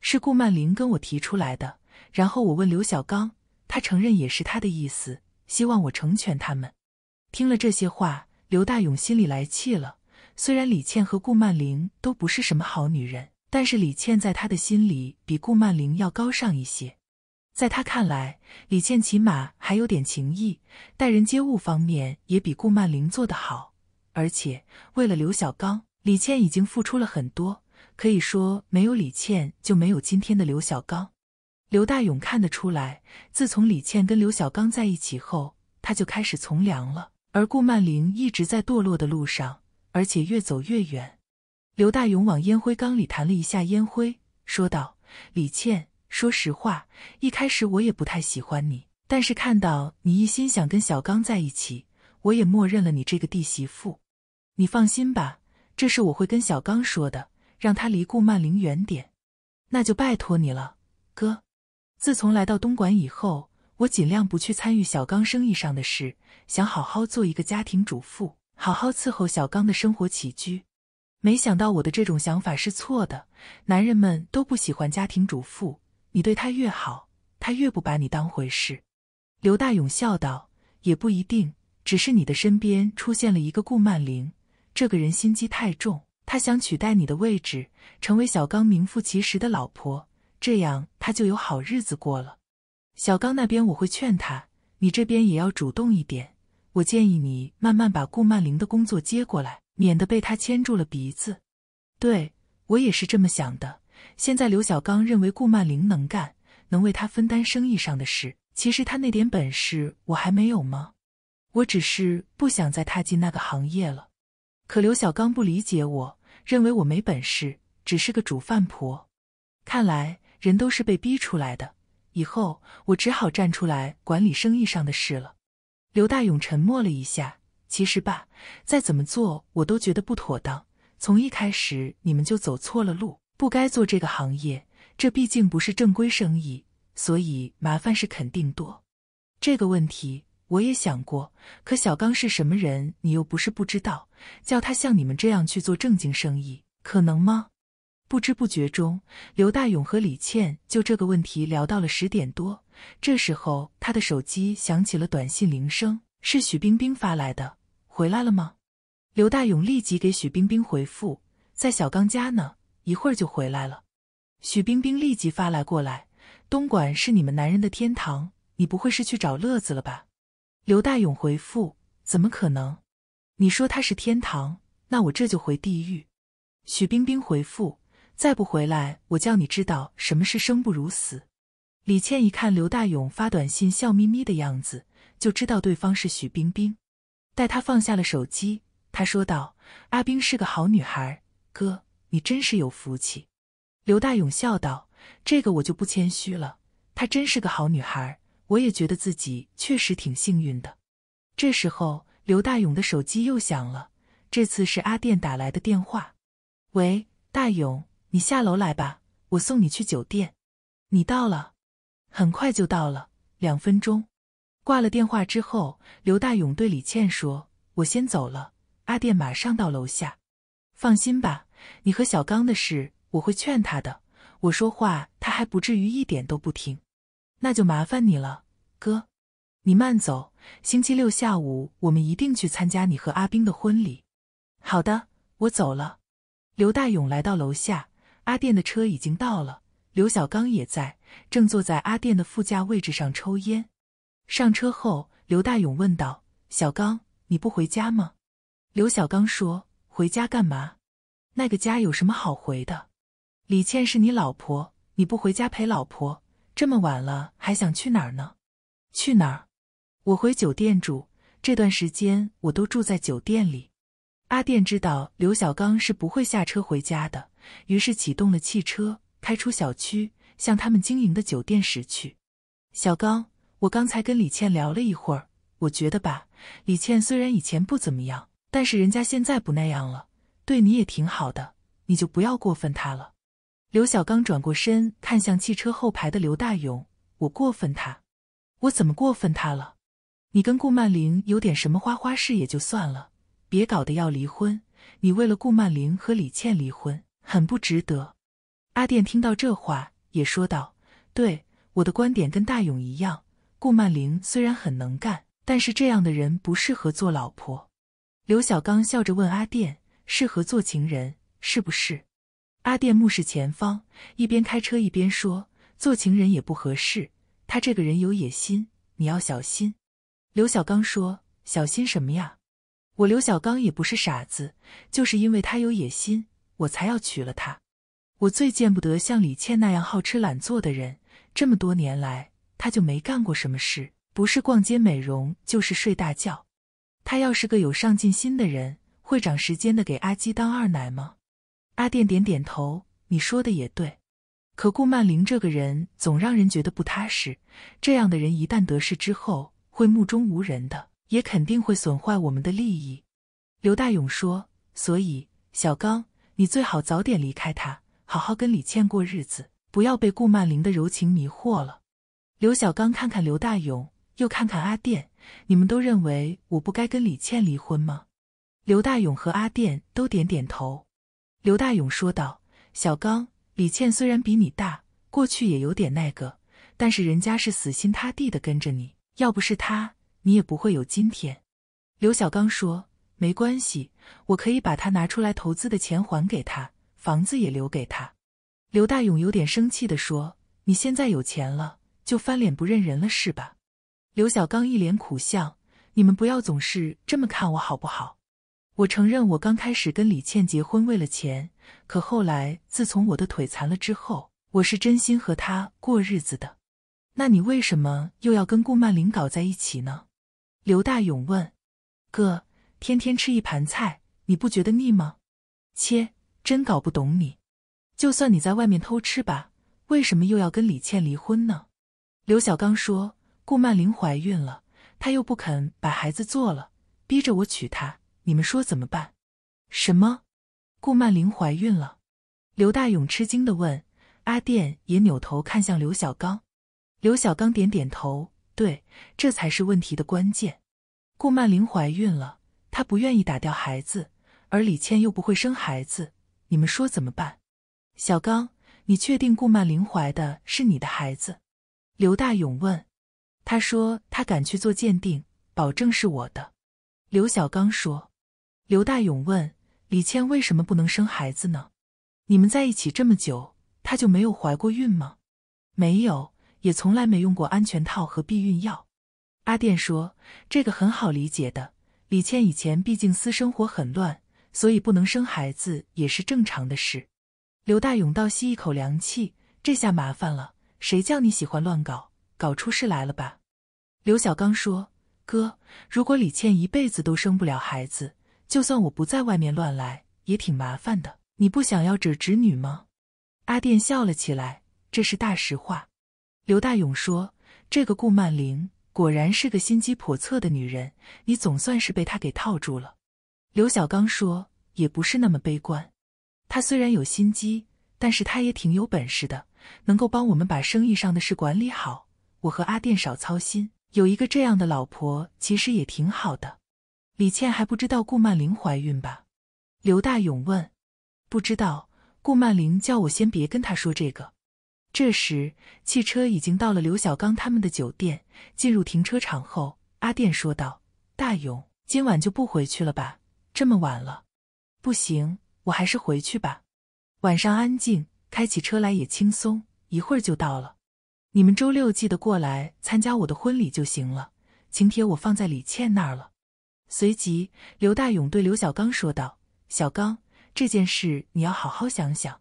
是顾曼玲跟我提出来的。然后我问刘小刚，他承认也是他的意思，希望我成全他们。听了这些话，刘大勇心里来气了。虽然李倩和顾曼玲都不是什么好女人，但是李倩在他的心里比顾曼玲要高尚一些。在他看来，李倩起码还有点情义，待人接物方面也比顾曼玲做得好，而且为了刘小刚。李倩已经付出了很多，可以说没有李倩就没有今天的刘小刚。刘大勇看得出来，自从李倩跟刘小刚在一起后，他就开始从良了。而顾曼玲一直在堕落的路上，而且越走越远。刘大勇往烟灰缸里弹了一下烟灰，说道：“李倩，说实话，一开始我也不太喜欢你，但是看到你一心想跟小刚在一起，我也默认了你这个弟媳妇。你放心吧。”这事我会跟小刚说的，让他离顾曼玲远点。那就拜托你了，哥。自从来到东莞以后，我尽量不去参与小刚生意上的事，想好好做一个家庭主妇，好好伺候小刚的生活起居。没想到我的这种想法是错的，男人们都不喜欢家庭主妇，你对他越好，他越不把你当回事。刘大勇笑道：“也不一定，只是你的身边出现了一个顾曼玲。”这个人心机太重，他想取代你的位置，成为小刚名副其实的老婆，这样他就有好日子过了。小刚那边我会劝他，你这边也要主动一点。我建议你慢慢把顾曼玲的工作接过来，免得被他牵住了鼻子。对我也是这么想的。现在刘小刚认为顾曼玲能干，能为他分担生意上的事。其实他那点本事我还没有吗？我只是不想再踏进那个行业了。可刘小刚不理解，我认为我没本事，只是个煮饭婆。看来人都是被逼出来的，以后我只好站出来管理生意上的事了。刘大勇沉默了一下，其实吧，再怎么做我都觉得不妥当。从一开始你们就走错了路，不该做这个行业，这毕竟不是正规生意，所以麻烦是肯定多。这个问题。我也想过，可小刚是什么人？你又不是不知道，叫他像你们这样去做正经生意，可能吗？不知不觉中，刘大勇和李倩就这个问题聊到了十点多。这时候，他的手机响起了短信铃声，是许冰冰发来的：“回来了吗？”刘大勇立即给许冰冰回复：“在小刚家呢，一会儿就回来了。”许冰冰立即发来：“过来，东莞是你们男人的天堂，你不会是去找乐子了吧？”刘大勇回复：“怎么可能？你说他是天堂，那我这就回地狱。”许冰冰回复：“再不回来，我叫你知道什么是生不如死。”李倩一看刘大勇发短信笑眯眯的样子，就知道对方是许冰冰。待他放下了手机，他说道：“阿冰是个好女孩，哥，你真是有福气。”刘大勇笑道：“这个我就不谦虚了，她真是个好女孩。”我也觉得自己确实挺幸运的。这时候，刘大勇的手机又响了，这次是阿电打来的电话。喂，大勇，你下楼来吧，我送你去酒店。你到了？很快就到了，两分钟。挂了电话之后，刘大勇对李倩说：“我先走了，阿电马上到楼下。放心吧，你和小刚的事，我会劝他的。我说话，他还不至于一点都不听。”那就麻烦你了，哥，你慢走。星期六下午我们一定去参加你和阿冰的婚礼。好的，我走了。刘大勇来到楼下，阿店的车已经到了，刘小刚也在，正坐在阿店的副驾位置上抽烟。上车后，刘大勇问道：“小刚，你不回家吗？”刘小刚说：“回家干嘛？那个家有什么好回的？李倩是你老婆，你不回家陪老婆？”这么晚了，还想去哪儿呢？去哪儿？我回酒店住。这段时间我都住在酒店里。阿店知道刘小刚是不会下车回家的，于是启动了汽车，开出小区，向他们经营的酒店驶去。小刚，我刚才跟李倩聊了一会儿，我觉得吧，李倩虽然以前不怎么样，但是人家现在不那样了，对你也挺好的，你就不要过分她了。刘小刚转过身，看向汽车后排的刘大勇：“我过分他？我怎么过分他了？你跟顾曼玲有点什么花花事也就算了，别搞得要离婚。你为了顾曼玲和李倩离婚，很不值得。”阿电听到这话，也说道：“对，我的观点跟大勇一样。顾曼玲虽然很能干，但是这样的人不适合做老婆。”刘小刚笑着问阿电：“适合做情人，是不是？”阿店目视前方，一边开车一边说：“做情人也不合适，他这个人有野心，你要小心。”刘小刚说：“小心什么呀？我刘小刚也不是傻子，就是因为他有野心，我才要娶了他。我最见不得像李倩那样好吃懒做的人，这么多年来他就没干过什么事，不是逛街美容就是睡大觉。他要是个有上进心的人，会长时间的给阿基当二奶吗？”阿电点点头，你说的也对。可顾曼玲这个人总让人觉得不踏实，这样的人一旦得势之后，会目中无人的，也肯定会损坏我们的利益。刘大勇说：“所以，小刚，你最好早点离开他，好好跟李倩过日子，不要被顾曼玲的柔情迷惑了。”刘小刚看看刘大勇，又看看阿电，你们都认为我不该跟李倩离婚吗？刘大勇和阿电都点点头。刘大勇说道：“小刚，李倩虽然比你大，过去也有点那个，但是人家是死心塌地的跟着你，要不是她，你也不会有今天。”刘小刚说：“没关系，我可以把他拿出来投资的钱还给他，房子也留给他。”刘大勇有点生气的说：“你现在有钱了，就翻脸不认人了是吧？”刘小刚一脸苦相：“你们不要总是这么看我好不好？”我承认，我刚开始跟李倩结婚为了钱，可后来自从我的腿残了之后，我是真心和她过日子的。那你为什么又要跟顾曼玲搞在一起呢？刘大勇问。哥，天天吃一盘菜，你不觉得腻吗？切，真搞不懂你。就算你在外面偷吃吧，为什么又要跟李倩离婚呢？刘小刚说，顾曼玲怀孕了，她又不肯把孩子做了，逼着我娶她。你们说怎么办？什么？顾曼玲怀孕了？刘大勇吃惊的问。阿殿也扭头看向刘小刚。刘小刚点点头，对，这才是问题的关键。顾曼玲怀孕了，她不愿意打掉孩子，而李倩又不会生孩子，你们说怎么办？小刚，你确定顾曼玲怀的是你的孩子？刘大勇问。他说他敢去做鉴定，保证是我的。刘小刚说。刘大勇问李倩：“为什么不能生孩子呢？你们在一起这么久，她就没有怀过孕吗？”“没有，也从来没用过安全套和避孕药。”阿垫说：“这个很好理解的，李倩以前毕竟私生活很乱，所以不能生孩子也是正常的事。”刘大勇倒吸一口凉气：“这下麻烦了，谁叫你喜欢乱搞，搞出事来了吧？”刘小刚说：“哥，如果李倩一辈子都生不了孩子。”就算我不在外面乱来，也挺麻烦的。你不想要这侄女吗？阿殿笑了起来，这是大实话。刘大勇说：“这个顾曼玲果然是个心机叵测的女人，你总算是被她给套住了。”刘小刚说：“也不是那么悲观，她虽然有心机，但是她也挺有本事的，能够帮我们把生意上的事管理好，我和阿殿少操心，有一个这样的老婆，其实也挺好的。”李倩还不知道顾曼玲怀孕吧？刘大勇问。不知道，顾曼玲叫我先别跟她说这个。这时，汽车已经到了刘小刚他们的酒店。进入停车场后，阿电说道：“大勇，今晚就不回去了吧？这么晚了。”“不行，我还是回去吧。晚上安静，开起车来也轻松。一会儿就到了。你们周六记得过来参加我的婚礼就行了。请帖我放在李倩那儿了。”随即，刘大勇对刘小刚说道：“小刚，这件事你要好好想想。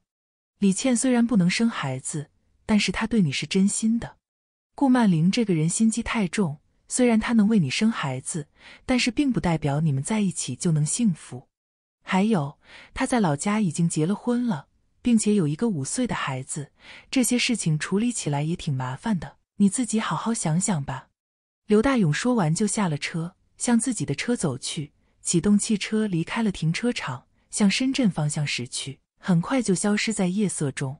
李倩虽然不能生孩子，但是她对你是真心的。顾曼玲这个人心机太重，虽然她能为你生孩子，但是并不代表你们在一起就能幸福。还有，她在老家已经结了婚了，并且有一个五岁的孩子，这些事情处理起来也挺麻烦的。你自己好好想想吧。”刘大勇说完就下了车。向自己的车走去，启动汽车离开了停车场，向深圳方向驶去，很快就消失在夜色中。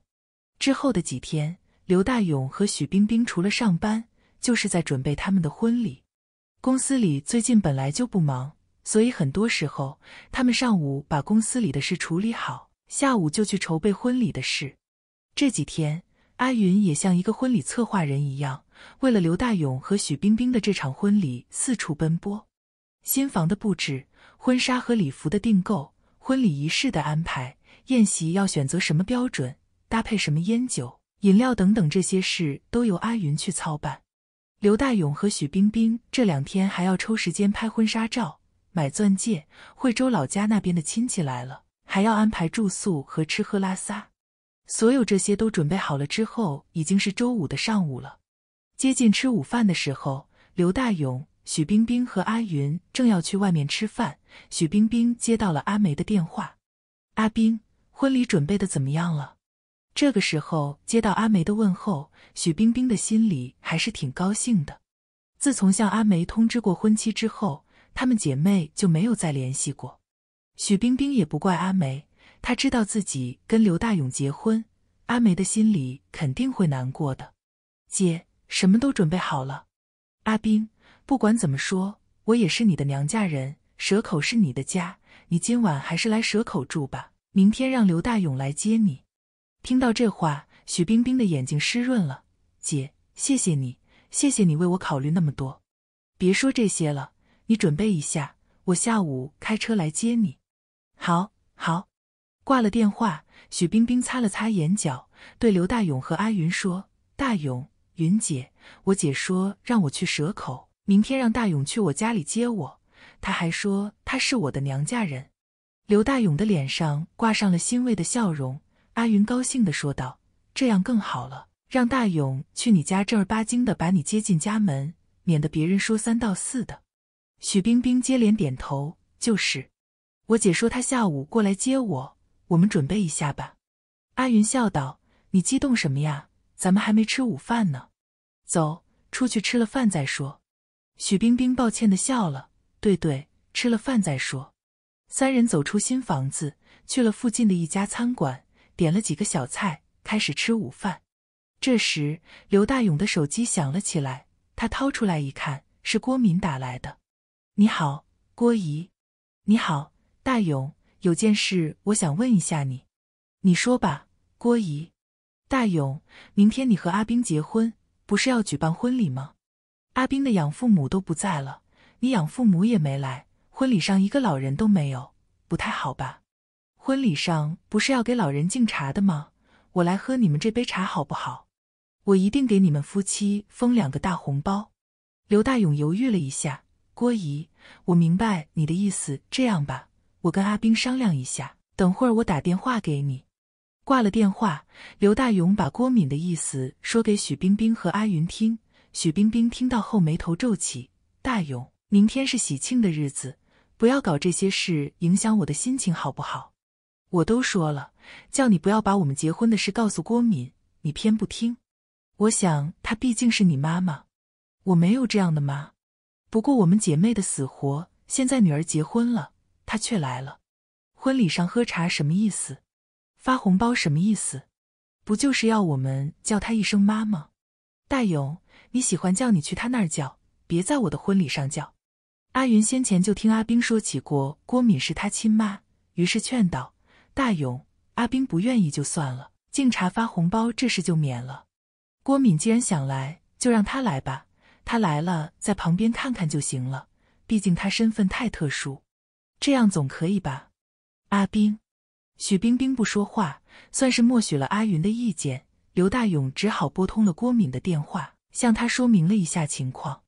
之后的几天，刘大勇和许冰冰除了上班，就是在准备他们的婚礼。公司里最近本来就不忙，所以很多时候他们上午把公司里的事处理好，下午就去筹备婚礼的事。这几天，阿云也像一个婚礼策划人一样，为了刘大勇和许冰冰的这场婚礼四处奔波。新房的布置、婚纱和礼服的订购、婚礼仪式的安排、宴席要选择什么标准、搭配什么烟酒饮料等等，这些事都由阿云去操办。刘大勇和许冰冰这两天还要抽时间拍婚纱照、买钻戒。惠州老家那边的亲戚来了，还要安排住宿和吃喝拉撒。所有这些都准备好了之后，已经是周五的上午了，接近吃午饭的时候，刘大勇。许冰冰和阿云正要去外面吃饭，许冰冰接到了阿梅的电话：“阿冰，婚礼准备的怎么样了？”这个时候接到阿梅的问候，许冰冰的心里还是挺高兴的。自从向阿梅通知过婚期之后，她们姐妹就没有再联系过。许冰冰也不怪阿梅，她知道自己跟刘大勇结婚，阿梅的心里肯定会难过的。姐，什么都准备好了，阿冰。不管怎么说，我也是你的娘家人。蛇口是你的家，你今晚还是来蛇口住吧。明天让刘大勇来接你。听到这话，许冰冰的眼睛湿润了。姐，谢谢你，谢谢你为我考虑那么多。别说这些了，你准备一下，我下午开车来接你。好，好。挂了电话，许冰冰擦了擦眼角，对刘大勇和阿云说：“大勇，云姐，我姐说让我去蛇口。”明天让大勇去我家里接我，他还说他是我的娘家人。刘大勇的脸上挂上了欣慰的笑容。阿云高兴地说道：“这样更好了，让大勇去你家正儿八经的把你接进家门，免得别人说三道四的。”许冰冰接连点头：“就是，我姐说她下午过来接我，我们准备一下吧。”阿云笑道：“你激动什么呀？咱们还没吃午饭呢，走出去吃了饭再说。”许冰冰抱歉的笑了。对对，吃了饭再说。三人走出新房子，去了附近的一家餐馆，点了几个小菜，开始吃午饭。这时，刘大勇的手机响了起来，他掏出来一看，是郭敏打来的。“你好，郭姨。”“你好，大勇。有件事我想问一下你，你说吧。”“郭姨，大勇，明天你和阿冰结婚，不是要举办婚礼吗？”阿斌的养父母都不在了，你养父母也没来，婚礼上一个老人都没有，不太好吧？婚礼上不是要给老人敬茶的吗？我来喝你们这杯茶好不好？我一定给你们夫妻封两个大红包。刘大勇犹豫了一下，郭姨，我明白你的意思。这样吧，我跟阿斌商量一下，等会儿我打电话给你。挂了电话，刘大勇把郭敏的意思说给许冰冰和阿云听。许冰冰听到后，眉头皱起。大勇，明天是喜庆的日子，不要搞这些事，影响我的心情，好不好？我都说了，叫你不要把我们结婚的事告诉郭敏，你偏不听。我想她毕竟是你妈妈，我没有这样的妈。不过我们姐妹的死活，现在女儿结婚了，她却来了。婚礼上喝茶什么意思？发红包什么意思？不就是要我们叫她一声妈吗？大勇。你喜欢叫你去他那儿叫，别在我的婚礼上叫。阿云先前就听阿冰说起过郭敏是他亲妈，于是劝道：“大勇，阿冰不愿意就算了，敬茶发红包这事就免了。郭敏既然想来，就让他来吧。他来了，在旁边看看就行了，毕竟他身份太特殊，这样总可以吧？”阿冰，许冰冰不说话，算是默许了阿云的意见。刘大勇只好拨通了郭敏的电话。向他说明了一下情况。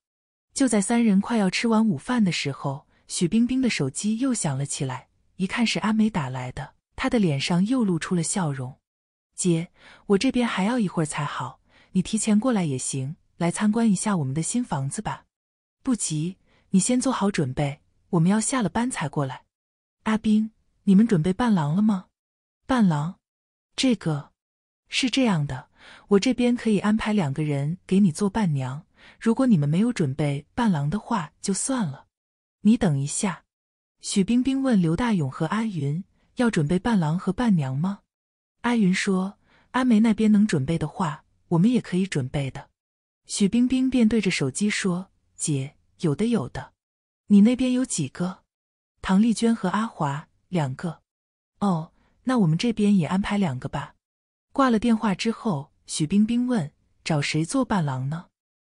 就在三人快要吃完午饭的时候，许冰冰的手机又响了起来，一看是阿梅打来的，她的脸上又露出了笑容。姐，我这边还要一会儿才好，你提前过来也行，来参观一下我们的新房子吧。不急，你先做好准备，我们要下了班才过来。阿冰，你们准备伴郎了吗？伴郎？这个，是这样的。我这边可以安排两个人给你做伴娘，如果你们没有准备伴郎的话就算了。你等一下。许冰冰问刘大勇和阿云：“要准备伴郎和伴娘吗？”阿云说：“阿梅那边能准备的话，我们也可以准备的。”许冰冰便对着手机说：“姐，有的有的，你那边有几个？”唐丽娟和阿华两个。哦，那我们这边也安排两个吧。挂了电话之后。许冰冰问：“找谁做伴郎呢？”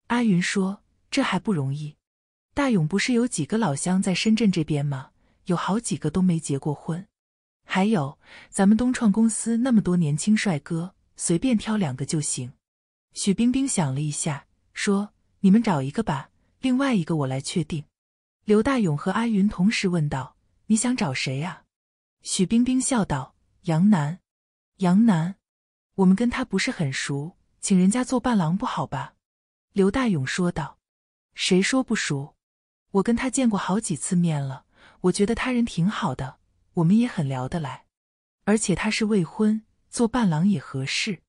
阿云说：“这还不容易。大勇不是有几个老乡在深圳这边吗？有好几个都没结过婚。还有咱们东创公司那么多年轻帅哥，随便挑两个就行。”许冰冰想了一下，说：“你们找一个吧，另外一个我来确定。”刘大勇和阿云同时问道：“你想找谁啊？”许冰冰笑道：“杨楠，杨楠。”我们跟他不是很熟，请人家做伴郎不好吧？刘大勇说道。谁说不熟？我跟他见过好几次面了，我觉得他人挺好的，我们也很聊得来。而且他是未婚，做伴郎也合适。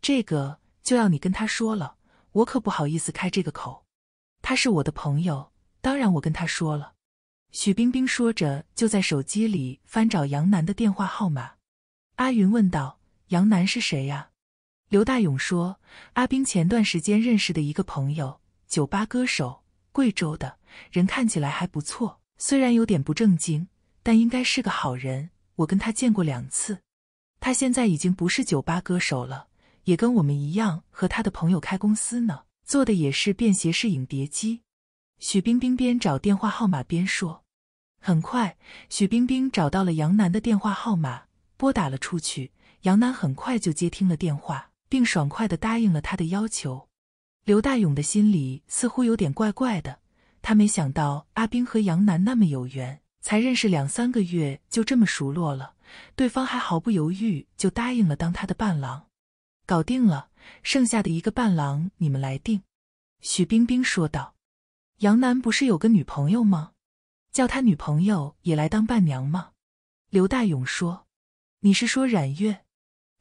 这个就要你跟他说了，我可不好意思开这个口。他是我的朋友，当然我跟他说了。许冰冰说着，就在手机里翻找杨楠的电话号码。阿云问道。杨楠是谁呀？刘大勇说：“阿兵前段时间认识的一个朋友，酒吧歌手，贵州的，人看起来还不错，虽然有点不正经，但应该是个好人。我跟他见过两次，他现在已经不是酒吧歌手了，也跟我们一样和他的朋友开公司呢，做的也是便携式影碟机。”许冰冰边找电话号码边说：“很快，许冰冰找到了杨楠的电话号码，拨打了出去。”杨楠很快就接听了电话，并爽快地答应了他的要求。刘大勇的心里似乎有点怪怪的，他没想到阿冰和杨楠那么有缘，才认识两三个月就这么熟络了，对方还毫不犹豫就答应了当他的伴郎。搞定了，剩下的一个伴郎你们来定。许冰冰说道：“杨楠不是有个女朋友吗？叫他女朋友也来当伴娘吗？”刘大勇说：“你是说冉月？”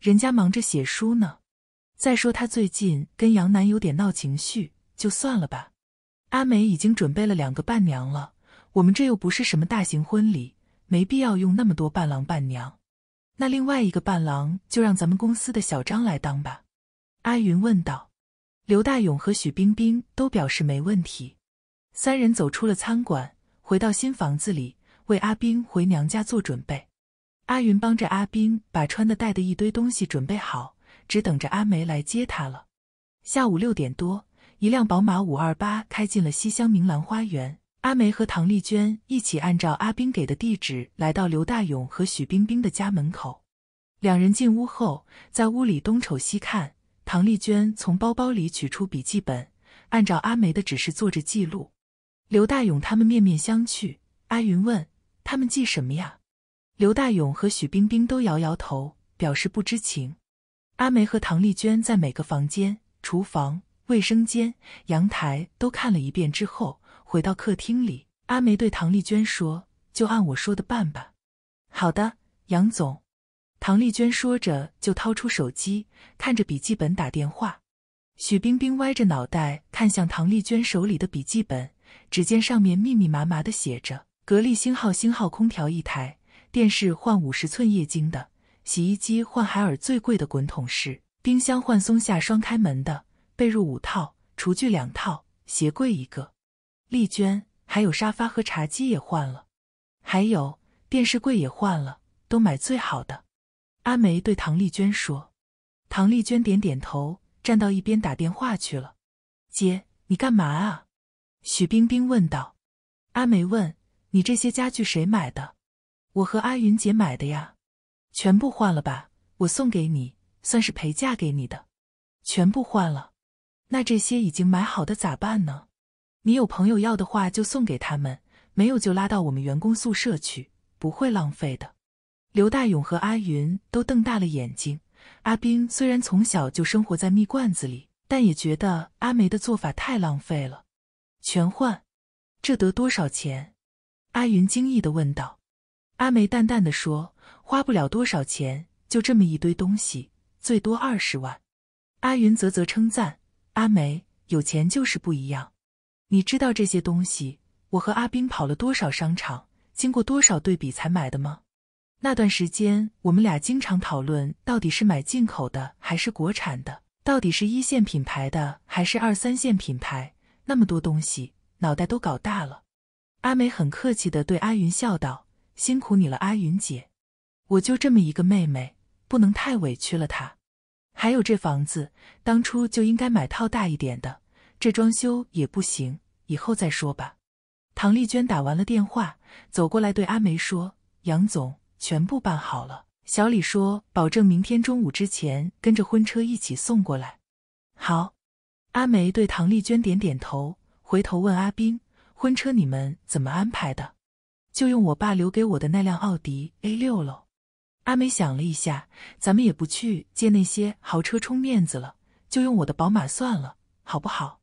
人家忙着写书呢。再说，他最近跟杨楠有点闹情绪，就算了吧。阿梅已经准备了两个伴娘了，我们这又不是什么大型婚礼，没必要用那么多伴郎伴娘。那另外一个伴郎就让咱们公司的小张来当吧。阿云问道。刘大勇和许冰冰都表示没问题。三人走出了餐馆，回到新房子里，为阿冰回娘家做准备。阿云帮着阿冰把穿的、带的一堆东西准备好，只等着阿梅来接他了。下午六点多，一辆宝马五二八开进了西乡明兰花园。阿梅和唐丽娟一起按照阿斌给的地址来到刘大勇和许冰冰的家门口。两人进屋后，在屋里东瞅西看。唐丽娟从包包里取出笔记本，按照阿梅的指示做着记录。刘大勇他们面面相觑。阿云问：“他们记什么呀？”刘大勇和许冰冰都摇摇头，表示不知情。阿梅和唐丽娟在每个房间、厨房、卫生间、阳台都看了一遍之后，回到客厅里。阿梅对唐丽娟说：“就按我说的办吧。”“好的，杨总。”唐丽娟说着，就掏出手机，看着笔记本打电话。许冰冰歪着脑袋看向唐丽娟手里的笔记本，只见上面密密麻麻的写着“格力星号星号空调一台”。电视换五十寸液晶的，洗衣机换海尔最贵的滚筒式，冰箱换松下双开门的，被褥五套，厨具两套，鞋柜一个。丽娟，还有沙发和茶几也换了，还有电视柜也换了，都买最好的。阿梅对唐丽娟说。唐丽娟点点头，站到一边打电话去了。姐，你干嘛啊？许冰冰问道。阿梅问：“你这些家具谁买的？”我和阿云姐买的呀，全部换了吧，我送给你，算是陪嫁给你的。全部换了，那这些已经买好的咋办呢？你有朋友要的话就送给他们，没有就拉到我们员工宿舍去，不会浪费的。刘大勇和阿云都瞪大了眼睛。阿斌虽然从小就生活在蜜罐子里，但也觉得阿梅的做法太浪费了。全换？这得多少钱？阿云惊异的问道。阿梅淡淡的说：“花不了多少钱，就这么一堆东西，最多二十万。”阿云啧啧称赞：“阿梅有钱就是不一样，你知道这些东西我和阿斌跑了多少商场，经过多少对比才买的吗？那段时间我们俩经常讨论到底是买进口的还是国产的，到底是一线品牌的还是二三线品牌，那么多东西，脑袋都搞大了。”阿梅很客气的对阿云笑道。辛苦你了，阿云姐。我就这么一个妹妹，不能太委屈了她。还有这房子，当初就应该买套大一点的。这装修也不行，以后再说吧。唐丽娟打完了电话，走过来对阿梅说：“杨总，全部办好了。”小李说：“保证明天中午之前跟着婚车一起送过来。”好。阿梅对唐丽娟点点头，回头问阿斌：“婚车你们怎么安排的？”就用我爸留给我的那辆奥迪 A 六喽。阿梅想了一下，咱们也不去借那些豪车充面子了，就用我的宝马算了，好不好？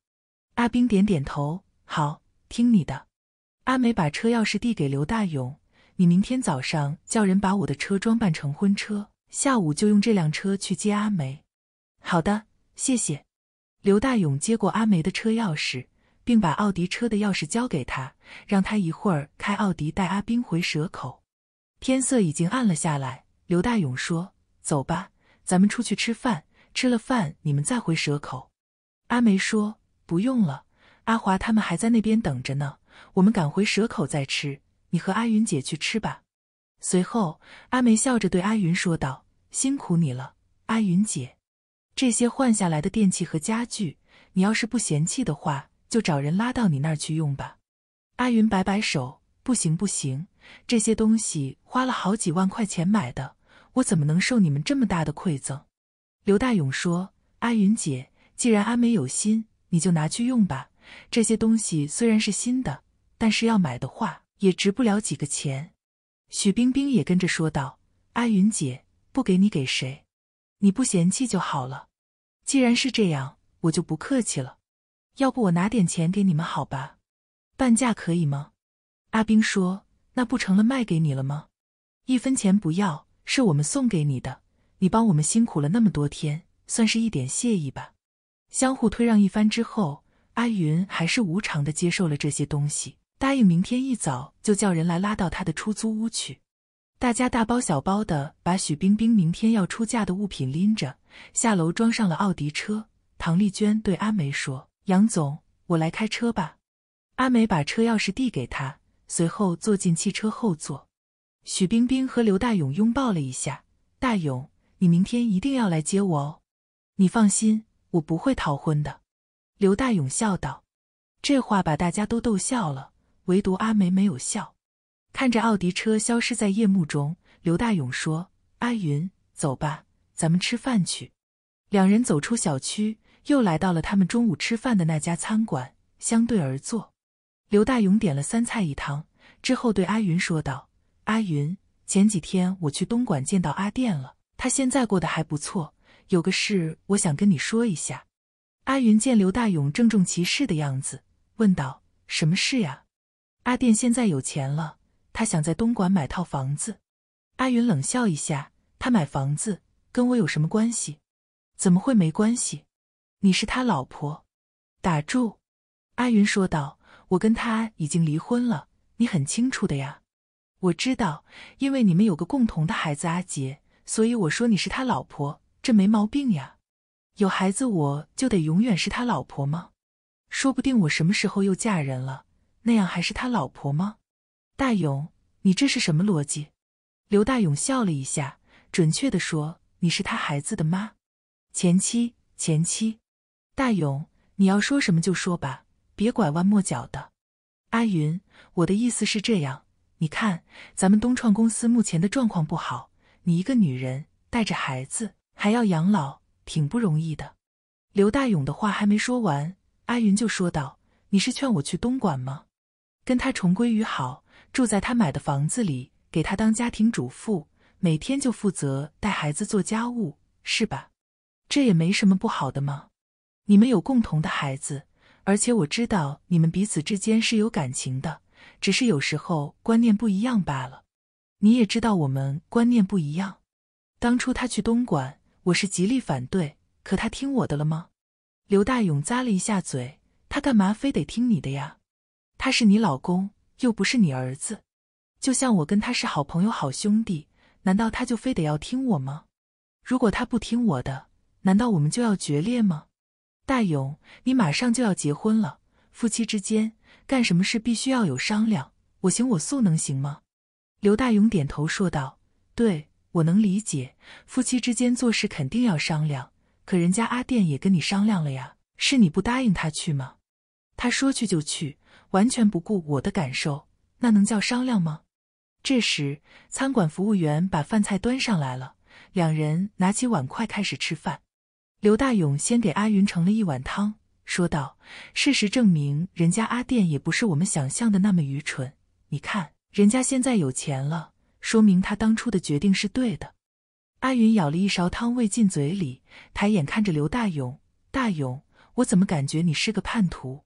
阿兵点点头，好，听你的。阿梅把车钥匙递给刘大勇，你明天早上叫人把我的车装扮成婚车，下午就用这辆车去接阿梅。好的，谢谢。刘大勇接过阿梅的车钥匙。并把奥迪车的钥匙交给他，让他一会儿开奥迪带阿斌回蛇口。天色已经暗了下来，刘大勇说：“走吧，咱们出去吃饭，吃了饭你们再回蛇口。”阿梅说：“不用了，阿华他们还在那边等着呢，我们赶回蛇口再吃。你和阿云姐去吃吧。”随后，阿梅笑着对阿云说道：“辛苦你了，阿云姐。这些换下来的电器和家具，你要是不嫌弃的话。”就找人拉到你那儿去用吧。阿云摆摆手：“不行不行，这些东西花了好几万块钱买的，我怎么能受你们这么大的馈赠？”刘大勇说：“阿云姐，既然阿梅有心，你就拿去用吧。这些东西虽然是新的，但是要买的话也值不了几个钱。”许冰冰也跟着说道：“阿云姐，不给你给谁？你不嫌弃就好了。既然是这样，我就不客气了。”要不我拿点钱给你们好吧，半价可以吗？阿兵说：“那不成了卖给你了吗？一分钱不要，是我们送给你的。你帮我们辛苦了那么多天，算是一点谢意吧。”相互推让一番之后，阿云还是无偿的接受了这些东西，答应明天一早就叫人来拉到他的出租屋去。大家大包小包的把许冰冰明天要出嫁的物品拎着下楼，装上了奥迪车。唐丽娟对阿梅说。杨总，我来开车吧。阿梅把车钥匙递给他，随后坐进汽车后座。许冰冰和刘大勇拥抱了一下。大勇，你明天一定要来接我哦。你放心，我不会逃婚的。刘大勇笑道。这话把大家都逗笑了，唯独阿梅没有笑。看着奥迪车消失在夜幕中，刘大勇说：“阿云，走吧，咱们吃饭去。”两人走出小区。又来到了他们中午吃饭的那家餐馆，相对而坐。刘大勇点了三菜一汤之后，对阿云说道：“阿云，前几天我去东莞见到阿店了，他现在过得还不错。有个事，我想跟你说一下。”阿云见刘大勇郑重其事的样子，问道：“什么事呀？”阿店现在有钱了，他想在东莞买套房子。阿云冷笑一下：“他买房子跟我有什么关系？怎么会没关系？”你是他老婆？打住！阿云说道：“我跟他已经离婚了，你很清楚的呀。”我知道，因为你们有个共同的孩子阿杰，所以我说你是他老婆，这没毛病呀。有孩子我就得永远是他老婆吗？说不定我什么时候又嫁人了，那样还是他老婆吗？大勇，你这是什么逻辑？刘大勇笑了一下，准确的说，你是他孩子的妈，前妻，前妻。大勇，你要说什么就说吧，别拐弯抹角的。阿云，我的意思是这样，你看，咱们东创公司目前的状况不好，你一个女人带着孩子还要养老，挺不容易的。刘大勇的话还没说完，阿云就说道：“你是劝我去东莞吗？跟他重归于好，住在他买的房子里，给他当家庭主妇，每天就负责带孩子做家务，是吧？这也没什么不好的吗？”你们有共同的孩子，而且我知道你们彼此之间是有感情的，只是有时候观念不一样罢了。你也知道我们观念不一样。当初他去东莞，我是极力反对，可他听我的了吗？刘大勇咂了一下嘴：“他干嘛非得听你的呀？他是你老公，又不是你儿子。就像我跟他是好朋友、好兄弟，难道他就非得要听我吗？如果他不听我的，难道我们就要决裂吗？”大勇，你马上就要结婚了，夫妻之间干什么事必须要有商量，我行我素能行吗？刘大勇点头说道：“对我能理解，夫妻之间做事肯定要商量。可人家阿店也跟你商量了呀，是你不答应他去吗？他说去就去，完全不顾我的感受，那能叫商量吗？”这时，餐馆服务员把饭菜端上来了，两人拿起碗筷开始吃饭。刘大勇先给阿云盛了一碗汤，说道：“事实证明，人家阿店也不是我们想象的那么愚蠢。你看，人家现在有钱了，说明他当初的决定是对的。”阿云舀了一勺汤喂进嘴里，抬眼看着刘大勇：“大勇，我怎么感觉你是个叛徒？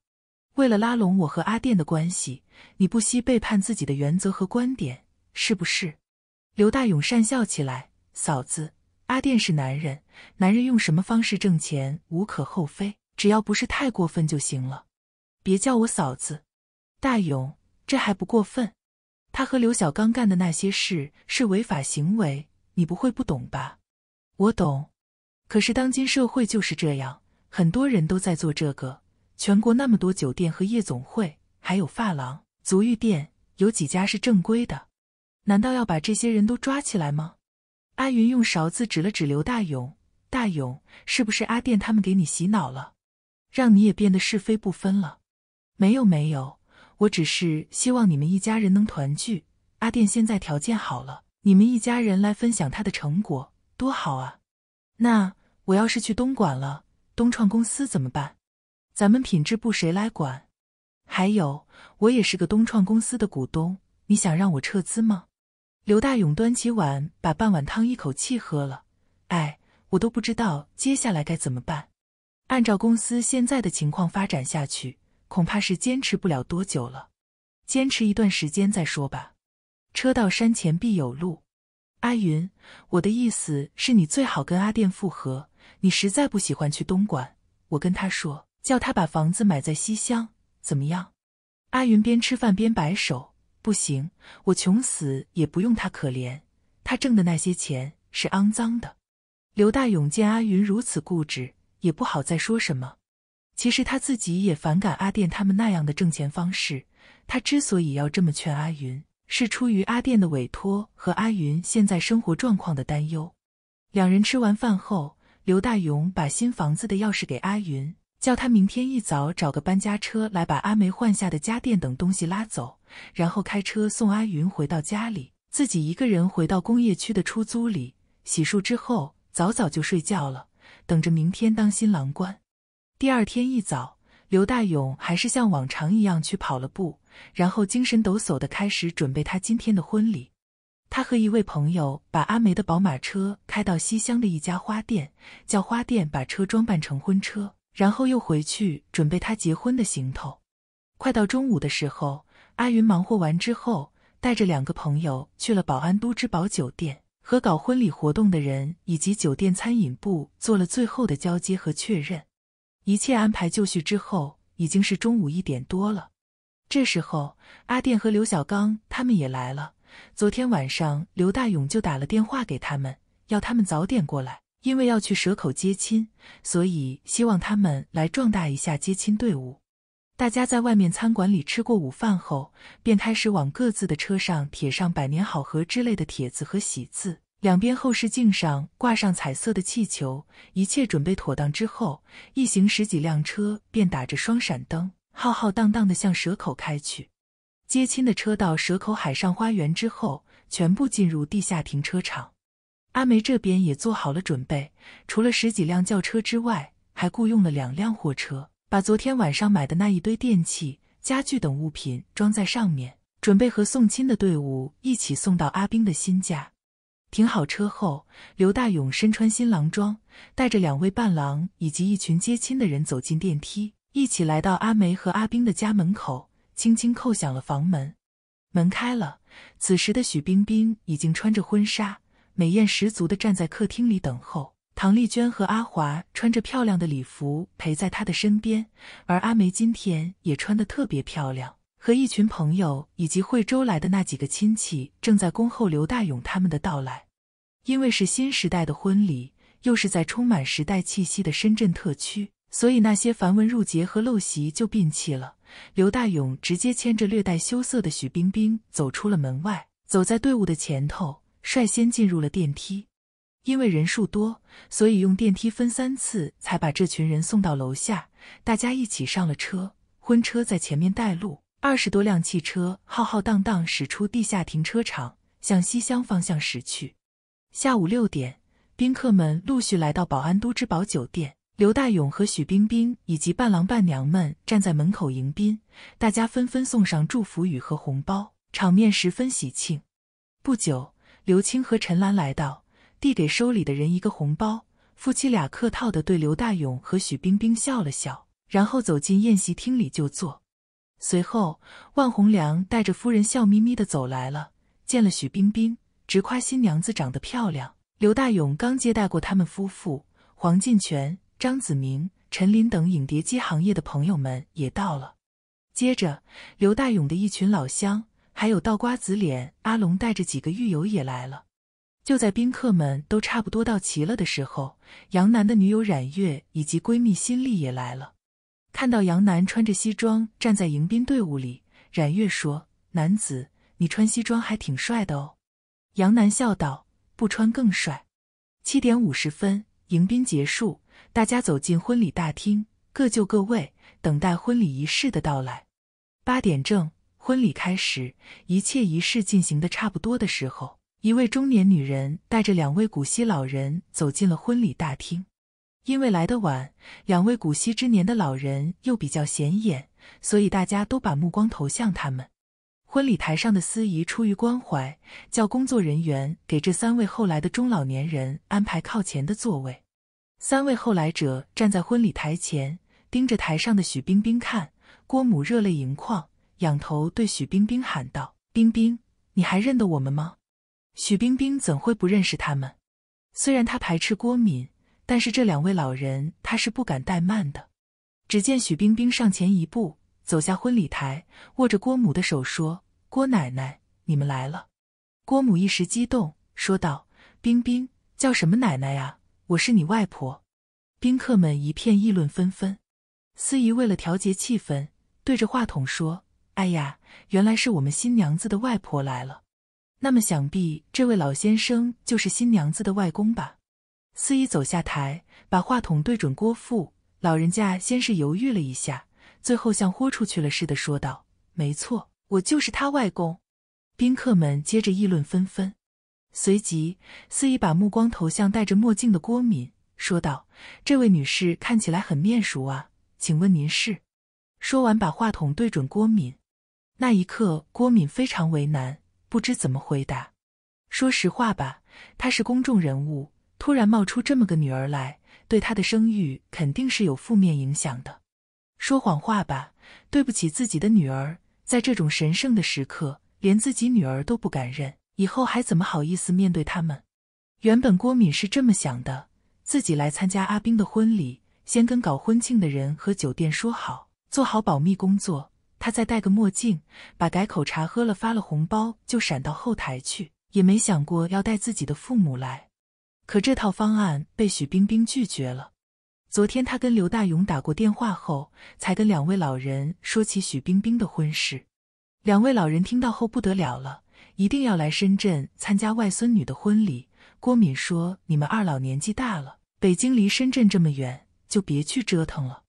为了拉拢我和阿店的关系，你不惜背叛自己的原则和观点，是不是？”刘大勇讪笑起来：“嫂子。”阿电是男人，男人用什么方式挣钱无可厚非，只要不是太过分就行了。别叫我嫂子，大勇，这还不过分。他和刘小刚干的那些事是违法行为，你不会不懂吧？我懂，可是当今社会就是这样，很多人都在做这个。全国那么多酒店和夜总会，还有发廊、足浴店，有几家是正规的？难道要把这些人都抓起来吗？阿云用勺子指了指刘大勇：“大勇，是不是阿店他们给你洗脑了，让你也变得是非不分了？没有没有，我只是希望你们一家人能团聚。阿店现在条件好了，你们一家人来分享他的成果，多好啊！那我要是去东莞了，东创公司怎么办？咱们品质部谁来管？还有，我也是个东创公司的股东，你想让我撤资吗？”刘大勇端起碗，把半碗汤一口气喝了。哎，我都不知道接下来该怎么办。按照公司现在的情况发展下去，恐怕是坚持不了多久了。坚持一段时间再说吧。车到山前必有路。阿云，我的意思是你最好跟阿店复合。你实在不喜欢去东莞，我跟他说，叫他把房子买在西乡，怎么样？阿云边吃饭边摆手。不行，我穷死也不用他可怜。他挣的那些钱是肮脏的。刘大勇见阿云如此固执，也不好再说什么。其实他自己也反感阿店他们那样的挣钱方式。他之所以要这么劝阿云，是出于阿店的委托和阿云现在生活状况的担忧。两人吃完饭后，刘大勇把新房子的钥匙给阿云，叫他明天一早找个搬家车来，把阿梅换下的家电等东西拉走。然后开车送阿云回到家里，自己一个人回到工业区的出租里，洗漱之后早早就睡觉了，等着明天当新郎官。第二天一早，刘大勇还是像往常一样去跑了步，然后精神抖擞的开始准备他今天的婚礼。他和一位朋友把阿梅的宝马车开到西乡的一家花店，叫花店把车装扮成婚车，然后又回去准备他结婚的行头。快到中午的时候。阿云忙活完之后，带着两个朋友去了宝安都之宝酒店，和搞婚礼活动的人以及酒店餐饮部做了最后的交接和确认。一切安排就绪之后，已经是中午一点多了。这时候，阿电和刘小刚他们也来了。昨天晚上，刘大勇就打了电话给他们，要他们早点过来，因为要去蛇口接亲，所以希望他们来壮大一下接亲队伍。大家在外面餐馆里吃过午饭后，便开始往各自的车上贴上“百年好合”之类的帖子和喜字，两边后视镜上挂上彩色的气球。一切准备妥当之后，一行十几辆车便打着双闪灯，浩浩荡荡的向蛇口开去。接亲的车到蛇口海上花园之后，全部进入地下停车场。阿梅这边也做好了准备，除了十几辆轿车之外，还雇佣了两辆货车。把昨天晚上买的那一堆电器、家具等物品装在上面，准备和送亲的队伍一起送到阿冰的新家。停好车后，刘大勇身穿新郎装，带着两位伴郎以及一群接亲的人走进电梯，一起来到阿梅和阿冰的家门口，轻轻叩响了房门。门开了，此时的许冰冰已经穿着婚纱，美艳十足的站在客厅里等候。唐丽娟和阿华穿着漂亮的礼服陪在他的身边，而阿梅今天也穿得特别漂亮，和一群朋友以及惠州来的那几个亲戚正在恭候刘大勇他们的到来。因为是新时代的婚礼，又是在充满时代气息的深圳特区，所以那些繁文缛节和陋习就摒弃了。刘大勇直接牵着略带羞涩的许冰冰走出了门外，走在队伍的前头，率先进入了电梯。因为人数多，所以用电梯分三次才把这群人送到楼下。大家一起上了车，婚车在前面带路，二十多辆汽车浩浩荡荡驶出地下停车场，向西乡方向驶去。下午六点，宾客们陆续来到宝安都之宝酒店，刘大勇和许冰冰以及伴郎伴娘们站在门口迎宾，大家纷纷送上祝福语和红包，场面十分喜庆。不久，刘青和陈兰来到。递给收礼的人一个红包，夫妻俩客套的对刘大勇和许冰冰笑了笑，然后走进宴席厅里就坐。随后，万红良带着夫人笑眯眯的走来了，见了许冰冰，直夸新娘子长得漂亮。刘大勇刚接待过他们夫妇，黄进全、张子明、陈林等影碟机行业的朋友们也到了。接着，刘大勇的一群老乡，还有倒瓜子脸阿龙带着几个狱友也来了。就在宾客们都差不多到齐了的时候，杨楠的女友冉月以及闺蜜心丽也来了。看到杨楠穿着西装站在迎宾队伍里，冉月说：“男子，你穿西装还挺帅的哦。”杨楠笑道：“不穿更帅。”七点五十分，迎宾结束，大家走进婚礼大厅，各就各位，等待婚礼仪式的到来。八点正，婚礼开始，一切仪式进行的差不多的时候。一位中年女人带着两位古稀老人走进了婚礼大厅。因为来得晚，两位古稀之年的老人又比较显眼，所以大家都把目光投向他们。婚礼台上的司仪出于关怀，叫工作人员给这三位后来的中老年人安排靠前的座位。三位后来者站在婚礼台前，盯着台上的许冰冰看。郭母热泪盈眶，仰头对许冰冰喊道：“冰冰，你还认得我们吗？”许冰冰怎会不认识他们？虽然他排斥郭敏，但是这两位老人他是不敢怠慢的。只见许冰冰上前一步，走下婚礼台，握着郭母的手说：“郭奶奶，你们来了。”郭母一时激动，说道：“冰冰叫什么奶奶呀？我是你外婆。”宾客们一片议论纷纷。司仪为了调节气氛，对着话筒说：“哎呀，原来是我们新娘子的外婆来了。”那么想必这位老先生就是新娘子的外公吧？司仪走下台，把话筒对准郭父。老人家先是犹豫了一下，最后像豁出去了似的说道：“没错，我就是他外公。”宾客们接着议论纷纷。随即，司仪把目光投向戴着墨镜的郭敏，说道：“这位女士看起来很面熟啊，请问您是？”说完，把话筒对准郭敏。那一刻，郭敏非常为难。不知怎么回答，说实话吧，她是公众人物，突然冒出这么个女儿来，对她的声誉肯定是有负面影响的。说谎话吧，对不起自己的女儿，在这种神圣的时刻，连自己女儿都不敢认，以后还怎么好意思面对他们？原本郭敏是这么想的，自己来参加阿冰的婚礼，先跟搞婚庆的人和酒店说好，做好保密工作。他再戴个墨镜，把改口茶喝了，发了红包，就闪到后台去，也没想过要带自己的父母来。可这套方案被许冰冰拒绝了。昨天他跟刘大勇打过电话后，才跟两位老人说起许冰冰的婚事。两位老人听到后不得了了，一定要来深圳参加外孙女的婚礼。郭敏说：“你们二老年纪大了，北京离深圳这么远，就别去折腾了。”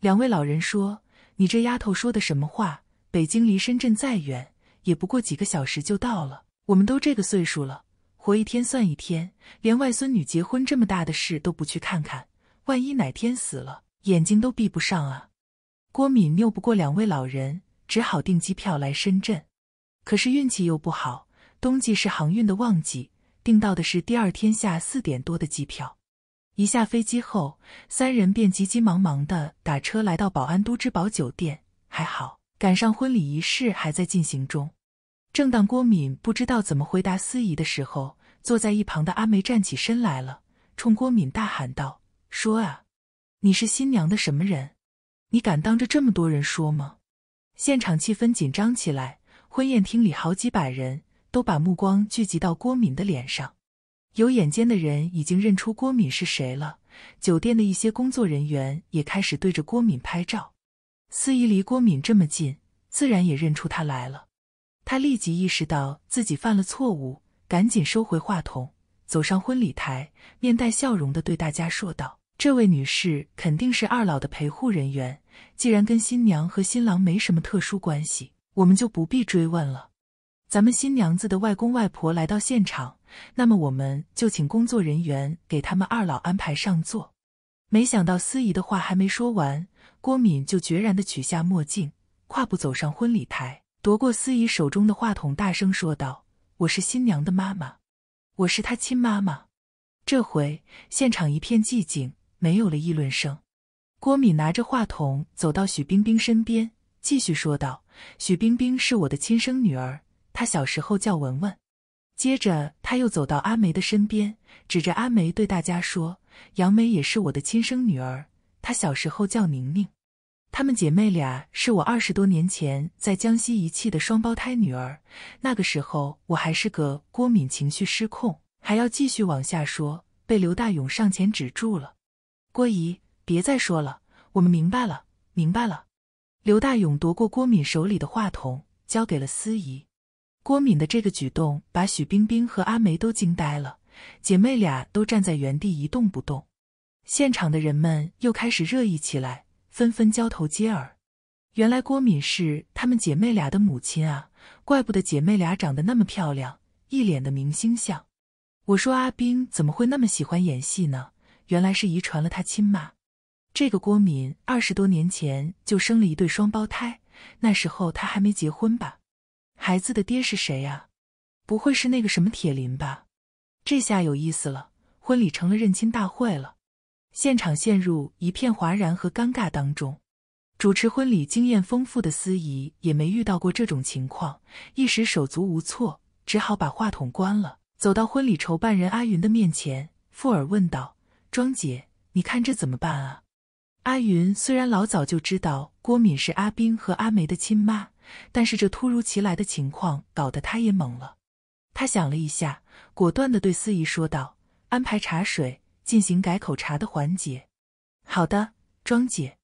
两位老人说。你这丫头说的什么话？北京离深圳再远，也不过几个小时就到了。我们都这个岁数了，活一天算一天，连外孙女结婚这么大的事都不去看看，万一哪天死了，眼睛都闭不上啊！郭敏拗不过两位老人，只好订机票来深圳。可是运气又不好，冬季是航运的旺季，订到的是第二天下四点多的机票。一下飞机后，三人便急急忙忙的打车来到宝安都之宝酒店，还好赶上婚礼仪式还在进行中。正当郭敏不知道怎么回答司仪的时候，坐在一旁的阿梅站起身来了，冲郭敏大喊道：“说啊，你是新娘的什么人？你敢当着这么多人说吗？”现场气氛紧张起来，婚宴厅里好几百人都把目光聚集到郭敏的脸上。有眼尖的人已经认出郭敏是谁了。酒店的一些工作人员也开始对着郭敏拍照。司仪离郭敏这么近，自然也认出他来了。他立即意识到自己犯了错误，赶紧收回话筒，走上婚礼台，面带笑容的对大家说道：“这位女士肯定是二老的陪护人员。既然跟新娘和新郎没什么特殊关系，我们就不必追问了。咱们新娘子的外公外婆来到现场。”那么我们就请工作人员给他们二老安排上座。没想到司仪的话还没说完，郭敏就决然地取下墨镜，跨步走上婚礼台，夺过司仪手中的话筒，大声说道：“我是新娘的妈妈，我是她亲妈妈。”这回现场一片寂静，没有了议论声。郭敏拿着话筒走到许冰冰身边，继续说道：“许冰冰是我的亲生女儿，她小时候叫文文。”接着，他又走到阿梅的身边，指着阿梅对大家说：“杨梅也是我的亲生女儿，她小时候叫宁宁，她们姐妹俩是我二十多年前在江西遗弃的双胞胎女儿。那个时候，我还是个郭敏，情绪失控。”还要继续往下说，被刘大勇上前止住了。“郭姨，别再说了，我们明白了，明白了。”刘大勇夺过郭敏手里的话筒，交给了司仪。郭敏的这个举动把许冰冰和阿梅都惊呆了，姐妹俩都站在原地一动不动。现场的人们又开始热议起来，纷纷交头接耳。原来郭敏是她们姐妹俩的母亲啊，怪不得姐妹俩长得那么漂亮，一脸的明星相。我说阿冰怎么会那么喜欢演戏呢？原来是遗传了她亲妈。这个郭敏二十多年前就生了一对双胞胎，那时候她还没结婚吧？孩子的爹是谁呀？不会是那个什么铁林吧？这下有意思了，婚礼成了认亲大会了，现场陷入一片哗然和尴尬当中。主持婚礼经验丰富的司仪也没遇到过这种情况，一时手足无措，只好把话筒关了，走到婚礼筹办人阿云的面前，附耳问道：“庄姐，你看这怎么办啊？”阿云虽然老早就知道郭敏是阿斌和阿梅的亲妈。但是这突如其来的情况搞得他也懵了，他想了一下，果断地对司仪说道：“安排茶水，进行改口茶的环节。”“好的，庄姐。”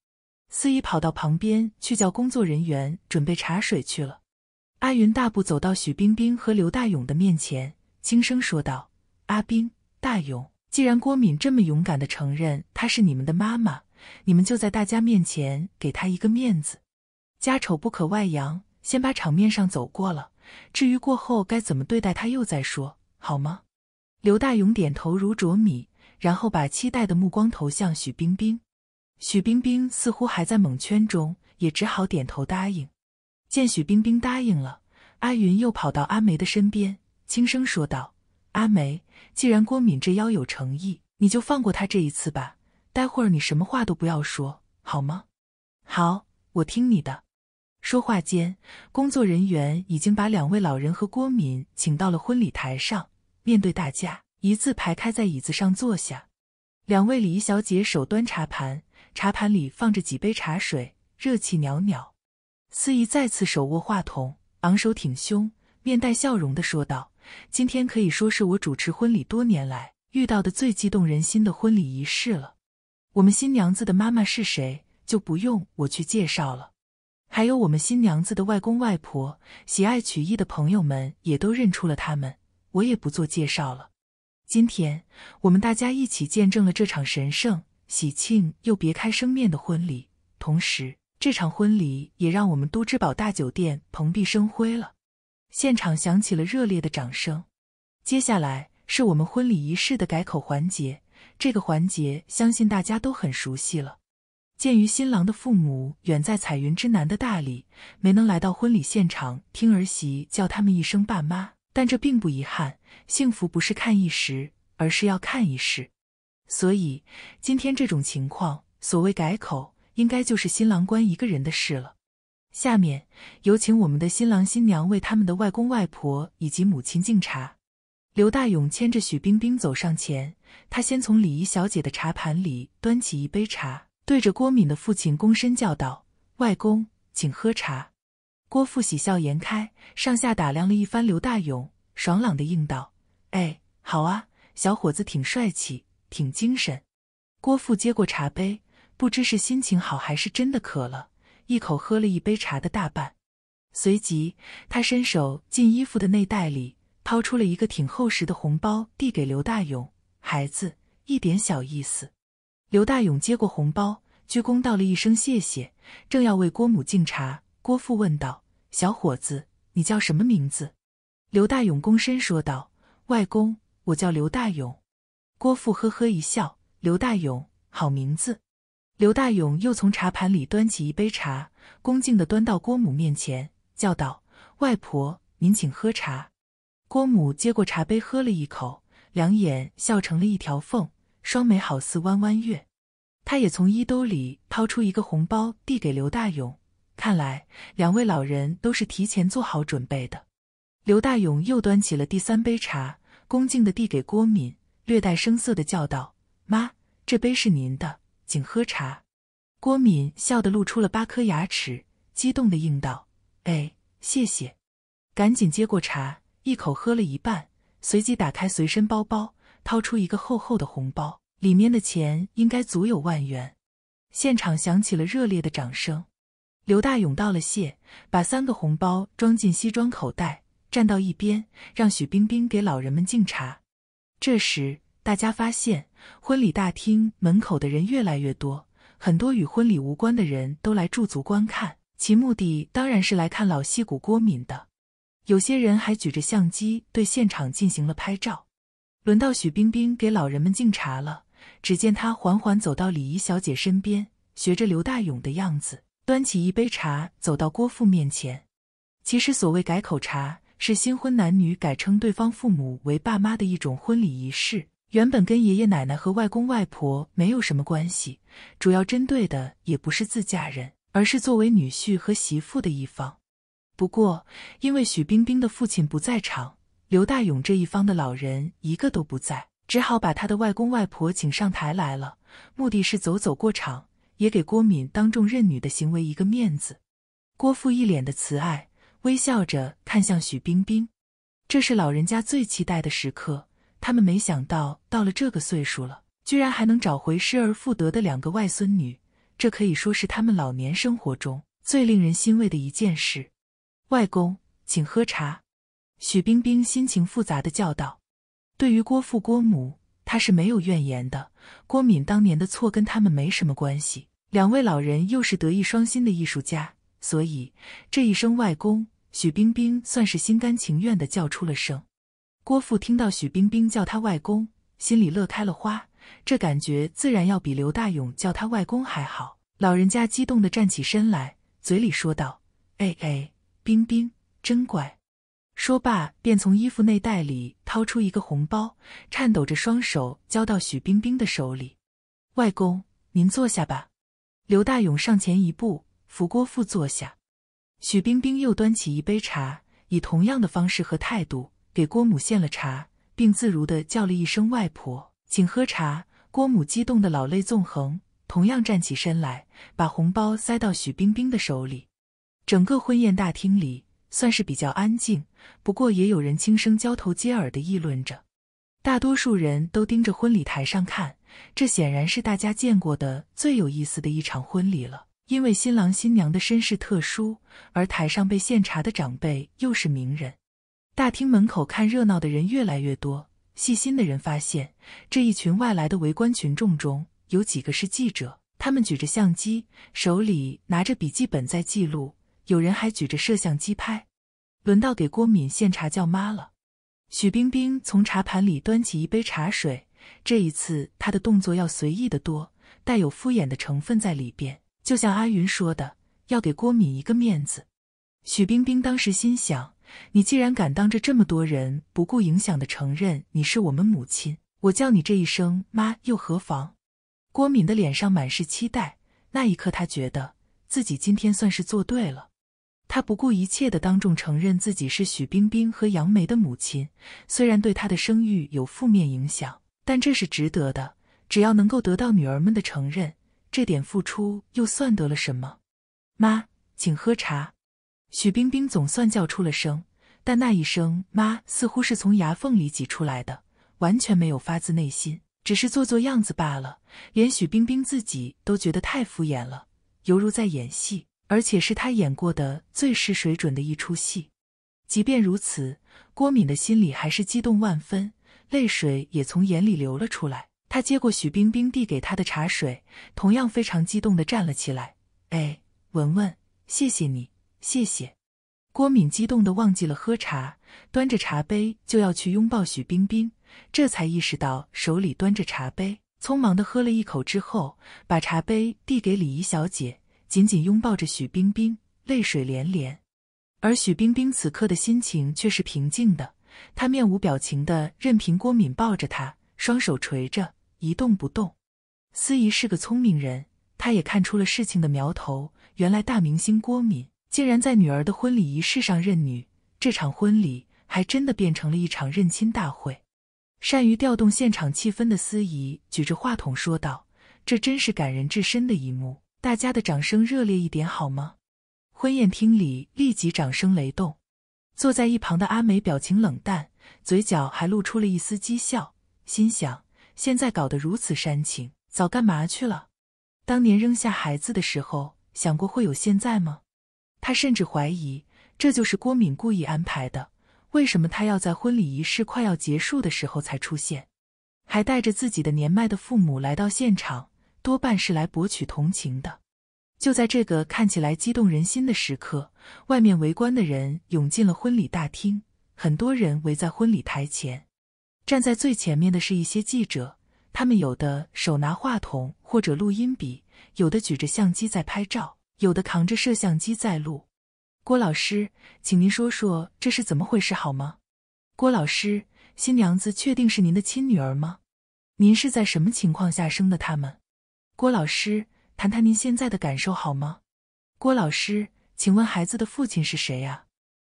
司仪跑到旁边去叫工作人员准备茶水去了。阿云大步走到许冰冰和刘大勇的面前，轻声说道：“阿冰、大勇，既然郭敏这么勇敢地承认她是你们的妈妈，你们就在大家面前给她一个面子。”家丑不可外扬，先把场面上走过了。至于过后该怎么对待他，又再说好吗？刘大勇点头如啄米，然后把期待的目光投向许冰冰。许冰冰似乎还在蒙圈中，也只好点头答应。见许冰冰答应了，阿云又跑到阿梅的身边，轻声说道：“阿梅，既然郭敏这妖有诚意，你就放过他这一次吧。待会儿你什么话都不要说，好吗？”“好，我听你的。”说话间，工作人员已经把两位老人和郭敏请到了婚礼台上，面对大家一字排开在椅子上坐下。两位礼仪小姐手端茶盘，茶盘里放着几杯茶水，热气袅袅。司仪再次手握话筒，昂首挺胸，面带笑容的说道：“今天可以说是我主持婚礼多年来遇到的最激动人心的婚礼仪式了。我们新娘子的妈妈是谁，就不用我去介绍了。”还有我们新娘子的外公外婆，喜爱曲艺的朋友们也都认出了他们，我也不做介绍了。今天我们大家一起见证了这场神圣、喜庆又别开生面的婚礼，同时这场婚礼也让我们都之宝大酒店蓬荜生辉了。现场响起了热烈的掌声。接下来是我们婚礼仪式的改口环节，这个环节相信大家都很熟悉了。鉴于新郎的父母远在彩云之南的大理，没能来到婚礼现场听儿媳叫他们一声爸妈，但这并不遗憾。幸福不是看一时，而是要看一世。所以今天这种情况，所谓改口，应该就是新郎官一个人的事了。下面有请我们的新郎新娘为他们的外公外婆以及母亲敬茶。刘大勇牵着许冰冰走上前，他先从礼仪小姐的茶盘里端起一杯茶。对着郭敏的父亲躬身叫道：“外公，请喝茶。”郭父喜笑颜开，上下打量了一番刘大勇，爽朗的应道：“哎，好啊，小伙子挺帅气，挺精神。”郭父接过茶杯，不知是心情好还是真的渴了，一口喝了一杯茶的大半。随即，他伸手进衣服的内袋里，掏出了一个挺厚实的红包，递给刘大勇：“孩子，一点小意思。”刘大勇接过红包，鞠躬道了一声谢谢，正要为郭母敬茶，郭父问道：“小伙子，你叫什么名字？”刘大勇躬身说道：“外公，我叫刘大勇。”郭父呵呵一笑：“刘大勇，好名字。”刘大勇又从茶盘里端起一杯茶，恭敬的端到郭母面前，叫道：“外婆，您请喝茶。”郭母接过茶杯，喝了一口，两眼笑成了一条缝。双眉好似弯弯月，他也从衣兜里掏出一个红包递给刘大勇。看来两位老人都是提前做好准备的。刘大勇又端起了第三杯茶，恭敬的递给郭敏，略带声色的叫道：“妈，这杯是您的，请喝茶。”郭敏笑得露出了八颗牙齿，激动的应道：“哎，谢谢！”赶紧接过茶，一口喝了一半，随即打开随身包包。掏出一个厚厚的红包，里面的钱应该足有万元。现场响起了热烈的掌声。刘大勇道了谢，把三个红包装进西装口袋，站到一边，让许冰冰给老人们敬茶。这时，大家发现婚礼大厅门口的人越来越多，很多与婚礼无关的人都来驻足观看，其目的当然是来看老戏骨郭敏的。有些人还举着相机对现场进行了拍照。轮到许冰冰给老人们敬茶了，只见她缓缓走到礼仪小姐身边，学着刘大勇的样子，端起一杯茶，走到郭父面前。其实，所谓改口茶，是新婚男女改称对方父母为爸妈的一种婚礼仪式，原本跟爷爷奶奶和外公外婆没有什么关系，主要针对的也不是自家人，而是作为女婿和媳妇的一方。不过，因为许冰冰的父亲不在场。刘大勇这一方的老人一个都不在，只好把他的外公外婆请上台来了。目的是走走过场，也给郭敏当众认女的行为一个面子。郭父一脸的慈爱，微笑着看向许冰冰。这是老人家最期待的时刻。他们没想到，到了这个岁数了，居然还能找回失而复得的两个外孙女。这可以说是他们老年生活中最令人欣慰的一件事。外公，请喝茶。许冰冰心情复杂的叫道：“对于郭父郭母，他是没有怨言的。郭敏当年的错跟他们没什么关系。两位老人又是德艺双馨的艺术家，所以这一声外公，许冰冰算是心甘情愿的叫出了声。”郭父听到许冰冰叫他外公，心里乐开了花，这感觉自然要比刘大勇叫他外公还好。老人家激动的站起身来，嘴里说道：“哎哎，冰冰真乖。”说罢，便从衣服内袋里掏出一个红包，颤抖着双手交到许冰冰的手里。“外公，您坐下吧。”刘大勇上前一步，扶郭父坐下。许冰冰又端起一杯茶，以同样的方式和态度给郭母献了茶，并自如地叫了一声“外婆，请喝茶”。郭母激动得老泪纵横，同样站起身来，把红包塞到许冰冰的手里。整个婚宴大厅里。算是比较安静，不过也有人轻声交头接耳的议论着。大多数人都盯着婚礼台上看，这显然是大家见过的最有意思的一场婚礼了。因为新郎新娘的身世特殊，而台上被献茶的长辈又是名人。大厅门口看热闹的人越来越多，细心的人发现，这一群外来的围观群众中有几个是记者，他们举着相机，手里拿着笔记本在记录。有人还举着摄像机拍，轮到给郭敏献茶叫妈了。许冰冰从茶盘里端起一杯茶水，这一次她的动作要随意的多，带有敷衍的成分在里边。就像阿云说的，要给郭敏一个面子。许冰冰当时心想：你既然敢当着这么多人不顾影响的承认你是我们母亲，我叫你这一声妈又何妨？郭敏的脸上满是期待，那一刻她觉得自己今天算是做对了。她不顾一切的当众承认自己是许冰冰和杨梅的母亲，虽然对她的声誉有负面影响，但这是值得的。只要能够得到女儿们的承认，这点付出又算得了什么？妈，请喝茶。许冰冰总算叫出了声，但那一声“妈”似乎是从牙缝里挤出来的，完全没有发自内心，只是做做样子罢了。连许冰冰自己都觉得太敷衍了，犹如在演戏。而且是他演过的最失水准的一出戏，即便如此，郭敏的心里还是激动万分，泪水也从眼里流了出来。他接过许冰冰递给他的茶水，同样非常激动的站了起来。哎，文文，谢谢你，谢谢。郭敏激动的忘记了喝茶，端着茶杯就要去拥抱许冰冰，这才意识到手里端着茶杯，匆忙的喝了一口之后，把茶杯递给礼仪小姐。紧紧拥抱着许冰冰，泪水连连。而许冰冰此刻的心情却是平静的，她面无表情的任凭郭敏抱着她，双手垂着，一动不动。司仪是个聪明人，他也看出了事情的苗头。原来大明星郭敏竟然在女儿的婚礼仪式上认女，这场婚礼还真的变成了一场认亲大会。善于调动现场气氛的司仪举着话筒说道：“这真是感人至深的一幕。”大家的掌声热烈一点好吗？婚宴厅里立即掌声雷动。坐在一旁的阿美表情冷淡，嘴角还露出了一丝讥笑，心想：现在搞得如此煽情，早干嘛去了？当年扔下孩子的时候，想过会有现在吗？她甚至怀疑，这就是郭敏故意安排的。为什么他要在婚礼仪式快要结束的时候才出现，还带着自己的年迈的父母来到现场？多半是来博取同情的。就在这个看起来激动人心的时刻，外面围观的人涌进了婚礼大厅，很多人围在婚礼台前。站在最前面的是一些记者，他们有的手拿话筒或者录音笔，有的举着相机在拍照，有的扛着摄像机在录。郭老师，请您说说这是怎么回事好吗？郭老师，新娘子确定是您的亲女儿吗？您是在什么情况下生的他们？郭老师，谈谈您现在的感受好吗？郭老师，请问孩子的父亲是谁啊？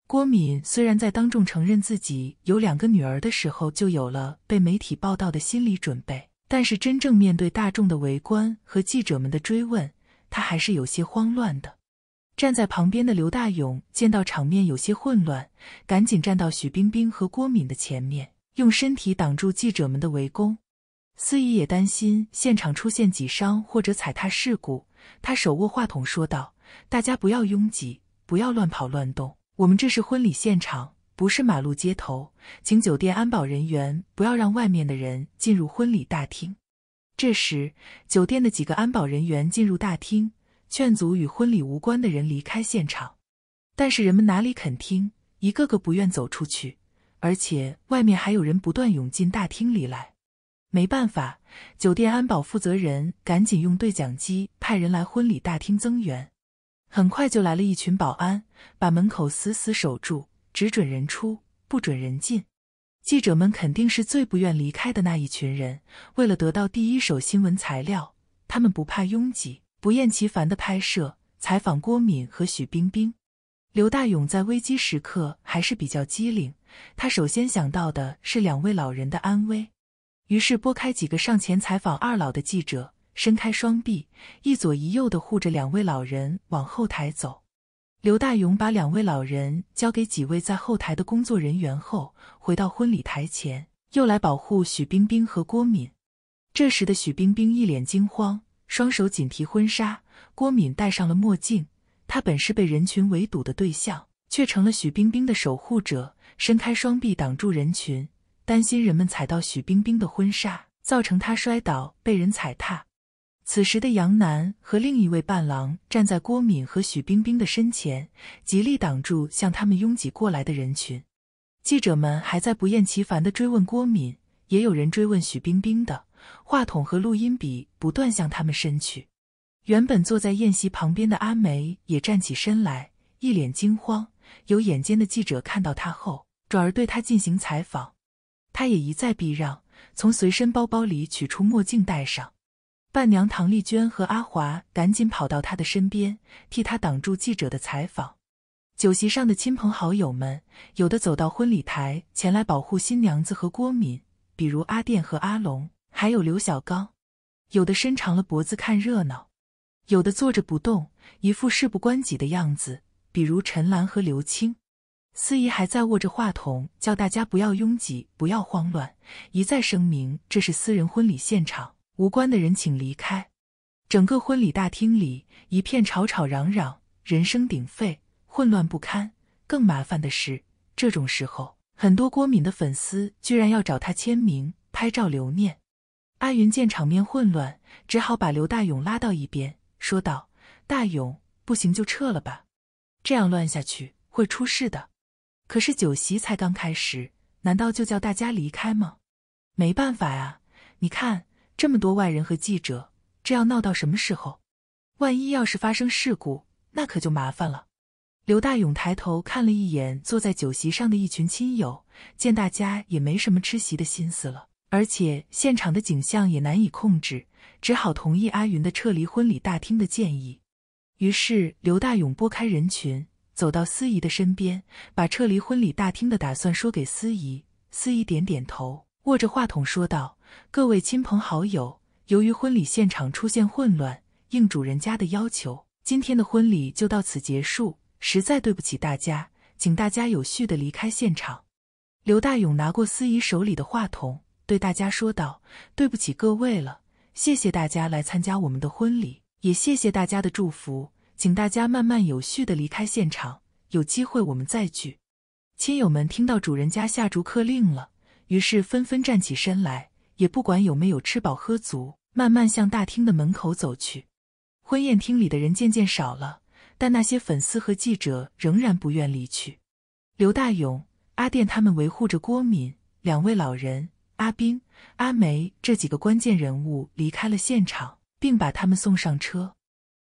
郭敏虽然在当众承认自己有两个女儿的时候就有了被媒体报道的心理准备，但是真正面对大众的围观和记者们的追问，他还是有些慌乱的。站在旁边的刘大勇见到场面有些混乱，赶紧站到许冰冰和郭敏的前面，用身体挡住记者们的围攻。司仪也担心现场出现挤伤或者踩踏事故，他手握话筒说道：“大家不要拥挤，不要乱跑乱动，我们这是婚礼现场，不是马路街头，请酒店安保人员不要让外面的人进入婚礼大厅。”这时，酒店的几个安保人员进入大厅，劝阻与婚礼无关的人离开现场，但是人们哪里肯听，一个个不愿走出去，而且外面还有人不断涌进大厅里来。没办法，酒店安保负责人赶紧用对讲机派人来婚礼大厅增援。很快就来了一群保安，把门口死死守住，只准人出，不准人进。记者们肯定是最不愿离开的那一群人。为了得到第一手新闻材料，他们不怕拥挤，不厌其烦的拍摄、采访郭敏和许冰冰。刘大勇在危机时刻还是比较机灵，他首先想到的是两位老人的安危。于是拨开几个上前采访二老的记者，伸开双臂，一左一右的护着两位老人往后台走。刘大勇把两位老人交给几位在后台的工作人员后，回到婚礼台前，又来保护许冰冰和郭敏。这时的许冰冰一脸惊慌，双手紧提婚纱；郭敏戴上了墨镜，她本是被人群围堵的对象，却成了许冰冰的守护者，伸开双臂挡住人群。担心人们踩到许冰冰的婚纱，造成她摔倒被人踩踏。此时的杨楠和另一位伴郎站在郭敏和许冰冰的身前，极力挡住向他们拥挤过来的人群。记者们还在不厌其烦地追问郭敏，也有人追问许冰冰的。话筒和录音笔不断向他们伸去。原本坐在宴席旁边的阿梅也站起身来，一脸惊慌。有眼尖的记者看到她后，转而对她进行采访。他也一再避让，从随身包包里取出墨镜戴上。伴娘唐丽娟和阿华赶紧跑到他的身边，替他挡住记者的采访。酒席上的亲朋好友们，有的走到婚礼台前来保护新娘子和郭敏，比如阿殿和阿龙，还有刘小刚；有的伸长了脖子看热闹；有的坐着不动，一副事不关己的样子，比如陈兰和刘青。司仪还在握着话筒，叫大家不要拥挤，不要慌乱，一再声明这是私人婚礼现场，无关的人请离开。整个婚礼大厅里一片吵吵嚷嚷，人声鼎沸，混乱不堪。更麻烦的是，这种时候，很多郭敏的粉丝居然要找他签名、拍照留念。阿云见场面混乱，只好把刘大勇拉到一边，说道：“大勇，不行就撤了吧，这样乱下去会出事的。”可是酒席才刚开始，难道就叫大家离开吗？没办法呀，你看这么多外人和记者，这要闹到什么时候？万一要是发生事故，那可就麻烦了。刘大勇抬头看了一眼坐在酒席上的一群亲友，见大家也没什么吃席的心思了，而且现场的景象也难以控制，只好同意阿云的撤离婚礼大厅的建议。于是刘大勇拨开人群。走到司仪的身边，把撤离婚礼大厅的打算说给司仪。司仪点点头，握着话筒说道：“各位亲朋好友，由于婚礼现场出现混乱，应主人家的要求，今天的婚礼就到此结束，实在对不起大家，请大家有序的离开现场。”刘大勇拿过司仪手里的话筒，对大家说道：“对不起各位了，谢谢大家来参加我们的婚礼，也谢谢大家的祝福。”请大家慢慢有序的离开现场，有机会我们再聚。亲友们听到主人家下逐客令了，于是纷纷站起身来，也不管有没有吃饱喝足，慢慢向大厅的门口走去。婚宴厅里的人渐渐少了，但那些粉丝和记者仍然不愿离去。刘大勇、阿殿他们维护着郭敏两位老人，阿斌、阿梅这几个关键人物离开了现场，并把他们送上车。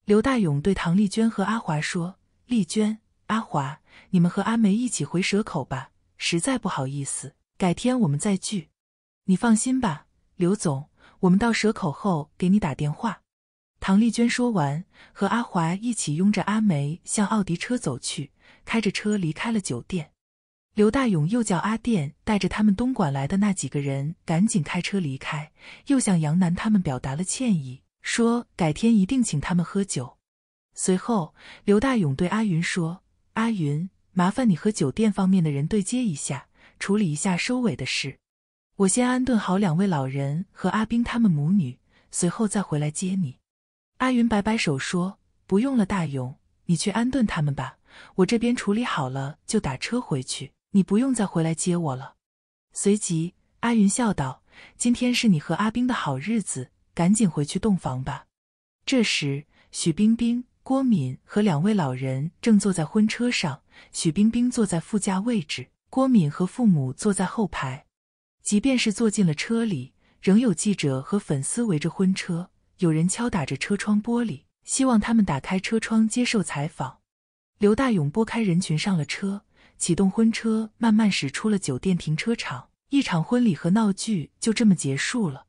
刘大勇对唐丽娟和阿华说：“丽娟，阿华，你们和阿梅一起回蛇口吧，实在不好意思，改天我们再聚。”你放心吧，刘总，我们到蛇口后给你打电话。”唐丽娟说完，和阿华一起拥着阿梅向奥迪车走去，开着车离开了酒店。刘大勇又叫阿电带着他们东莞来的那几个人赶紧开车离开，又向杨楠他们表达了歉意。说改天一定请他们喝酒。随后，刘大勇对阿云说：“阿云，麻烦你和酒店方面的人对接一下，处理一下收尾的事。我先安顿好两位老人和阿冰他们母女，随后再回来接你。”阿云摆摆手说：“不用了，大勇，你去安顿他们吧。我这边处理好了就打车回去，你不用再回来接我了。”随即，阿云笑道：“今天是你和阿冰的好日子。”赶紧回去洞房吧。这时，许冰冰、郭敏和两位老人正坐在婚车上，许冰冰坐在副驾位置，郭敏和父母坐在后排。即便是坐进了车里，仍有记者和粉丝围着婚车，有人敲打着车窗玻璃，希望他们打开车窗接受采访。刘大勇拨开人群上了车，启动婚车，慢慢驶出了酒店停车场。一场婚礼和闹剧就这么结束了。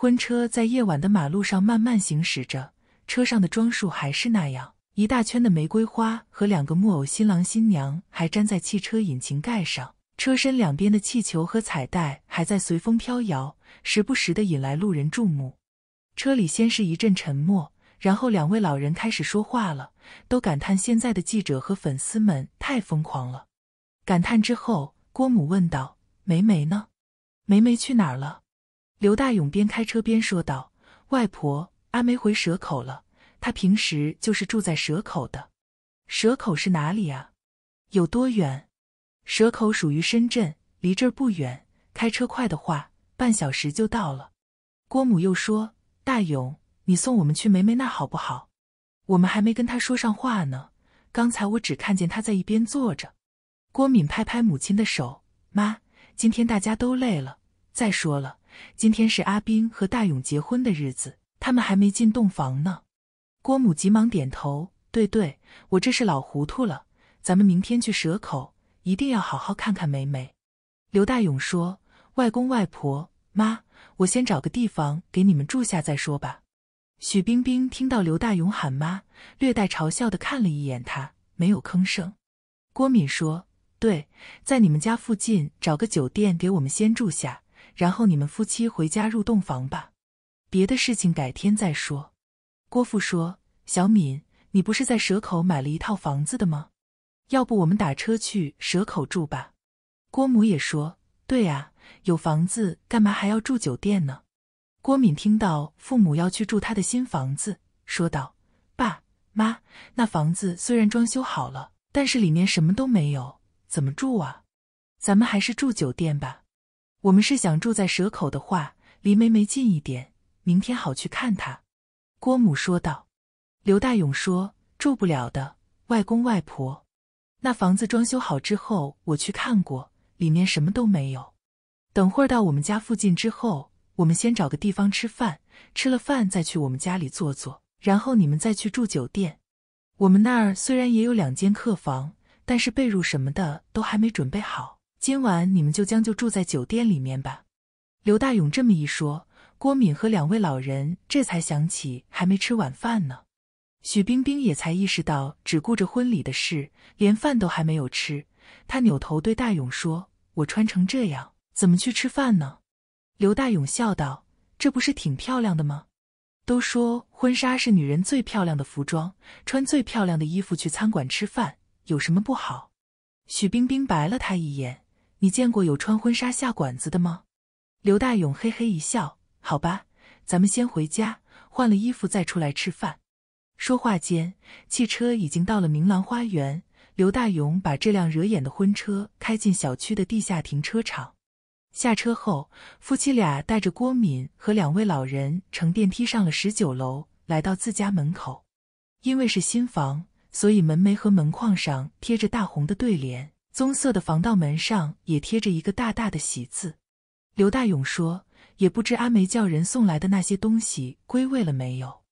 婚车在夜晚的马路上慢慢行驶着，车上的装束还是那样，一大圈的玫瑰花和两个木偶新郎新娘还粘在汽车引擎盖上，车身两边的气球和彩带还在随风飘摇，时不时的引来路人注目。车里先是一阵沉默，然后两位老人开始说话了，都感叹现在的记者和粉丝们太疯狂了。感叹之后，郭母问道：“梅梅呢？梅梅去哪儿了？”刘大勇边开车边说道：“外婆，阿梅回蛇口了。她平时就是住在蛇口的。蛇口是哪里啊？有多远？蛇口属于深圳，离这儿不远。开车快的话，半小时就到了。”郭母又说：“大勇，你送我们去梅梅那好不好？我们还没跟她说上话呢。刚才我只看见她在一边坐着。”郭敏拍拍母亲的手：“妈，今天大家都累了。再说了。”今天是阿斌和大勇结婚的日子，他们还没进洞房呢。郭母急忙点头：“对对，我这是老糊涂了。咱们明天去蛇口，一定要好好看看美美。”刘大勇说：“外公、外婆、妈，我先找个地方给你们住下再说吧。”许冰冰听到刘大勇喊妈，略带嘲笑的看了一眼他，没有吭声。郭敏说：“对，在你们家附近找个酒店给我们先住下。”然后你们夫妻回家入洞房吧，别的事情改天再说。郭父说：“小敏，你不是在蛇口买了一套房子的吗？要不我们打车去蛇口住吧？”郭母也说：“对啊，有房子干嘛还要住酒店呢？”郭敏听到父母要去住他的新房子，说道：“爸妈，那房子虽然装修好了，但是里面什么都没有，怎么住啊？咱们还是住酒店吧。”我们是想住在蛇口的话，离梅梅近一点，明天好去看她。”郭母说道。刘大勇说：“住不了的，外公外婆，那房子装修好之后我去看过，里面什么都没有。等会儿到我们家附近之后，我们先找个地方吃饭，吃了饭再去我们家里坐坐，然后你们再去住酒店。我们那儿虽然也有两间客房，但是被褥什么的都还没准备好。”今晚你们就将就住在酒店里面吧。刘大勇这么一说，郭敏和两位老人这才想起还没吃晚饭呢。许冰冰也才意识到，只顾着婚礼的事，连饭都还没有吃。她扭头对大勇说：“我穿成这样，怎么去吃饭呢？”刘大勇笑道：“这不是挺漂亮的吗？都说婚纱是女人最漂亮的服装，穿最漂亮的衣服去餐馆吃饭，有什么不好？”许冰冰白了他一眼。你见过有穿婚纱下馆子的吗？刘大勇嘿嘿一笑：“好吧，咱们先回家换了衣服再出来吃饭。”说话间，汽车已经到了明兰花园。刘大勇把这辆惹眼的婚车开进小区的地下停车场。下车后，夫妻俩带着郭敏和两位老人乘电梯上了十九楼，来到自家门口。因为是新房，所以门楣和门框上贴着大红的对联。棕色的防盗门上也贴着一个大大的喜字。刘大勇说：“也不知阿梅叫人送来的那些东西归位了没有。”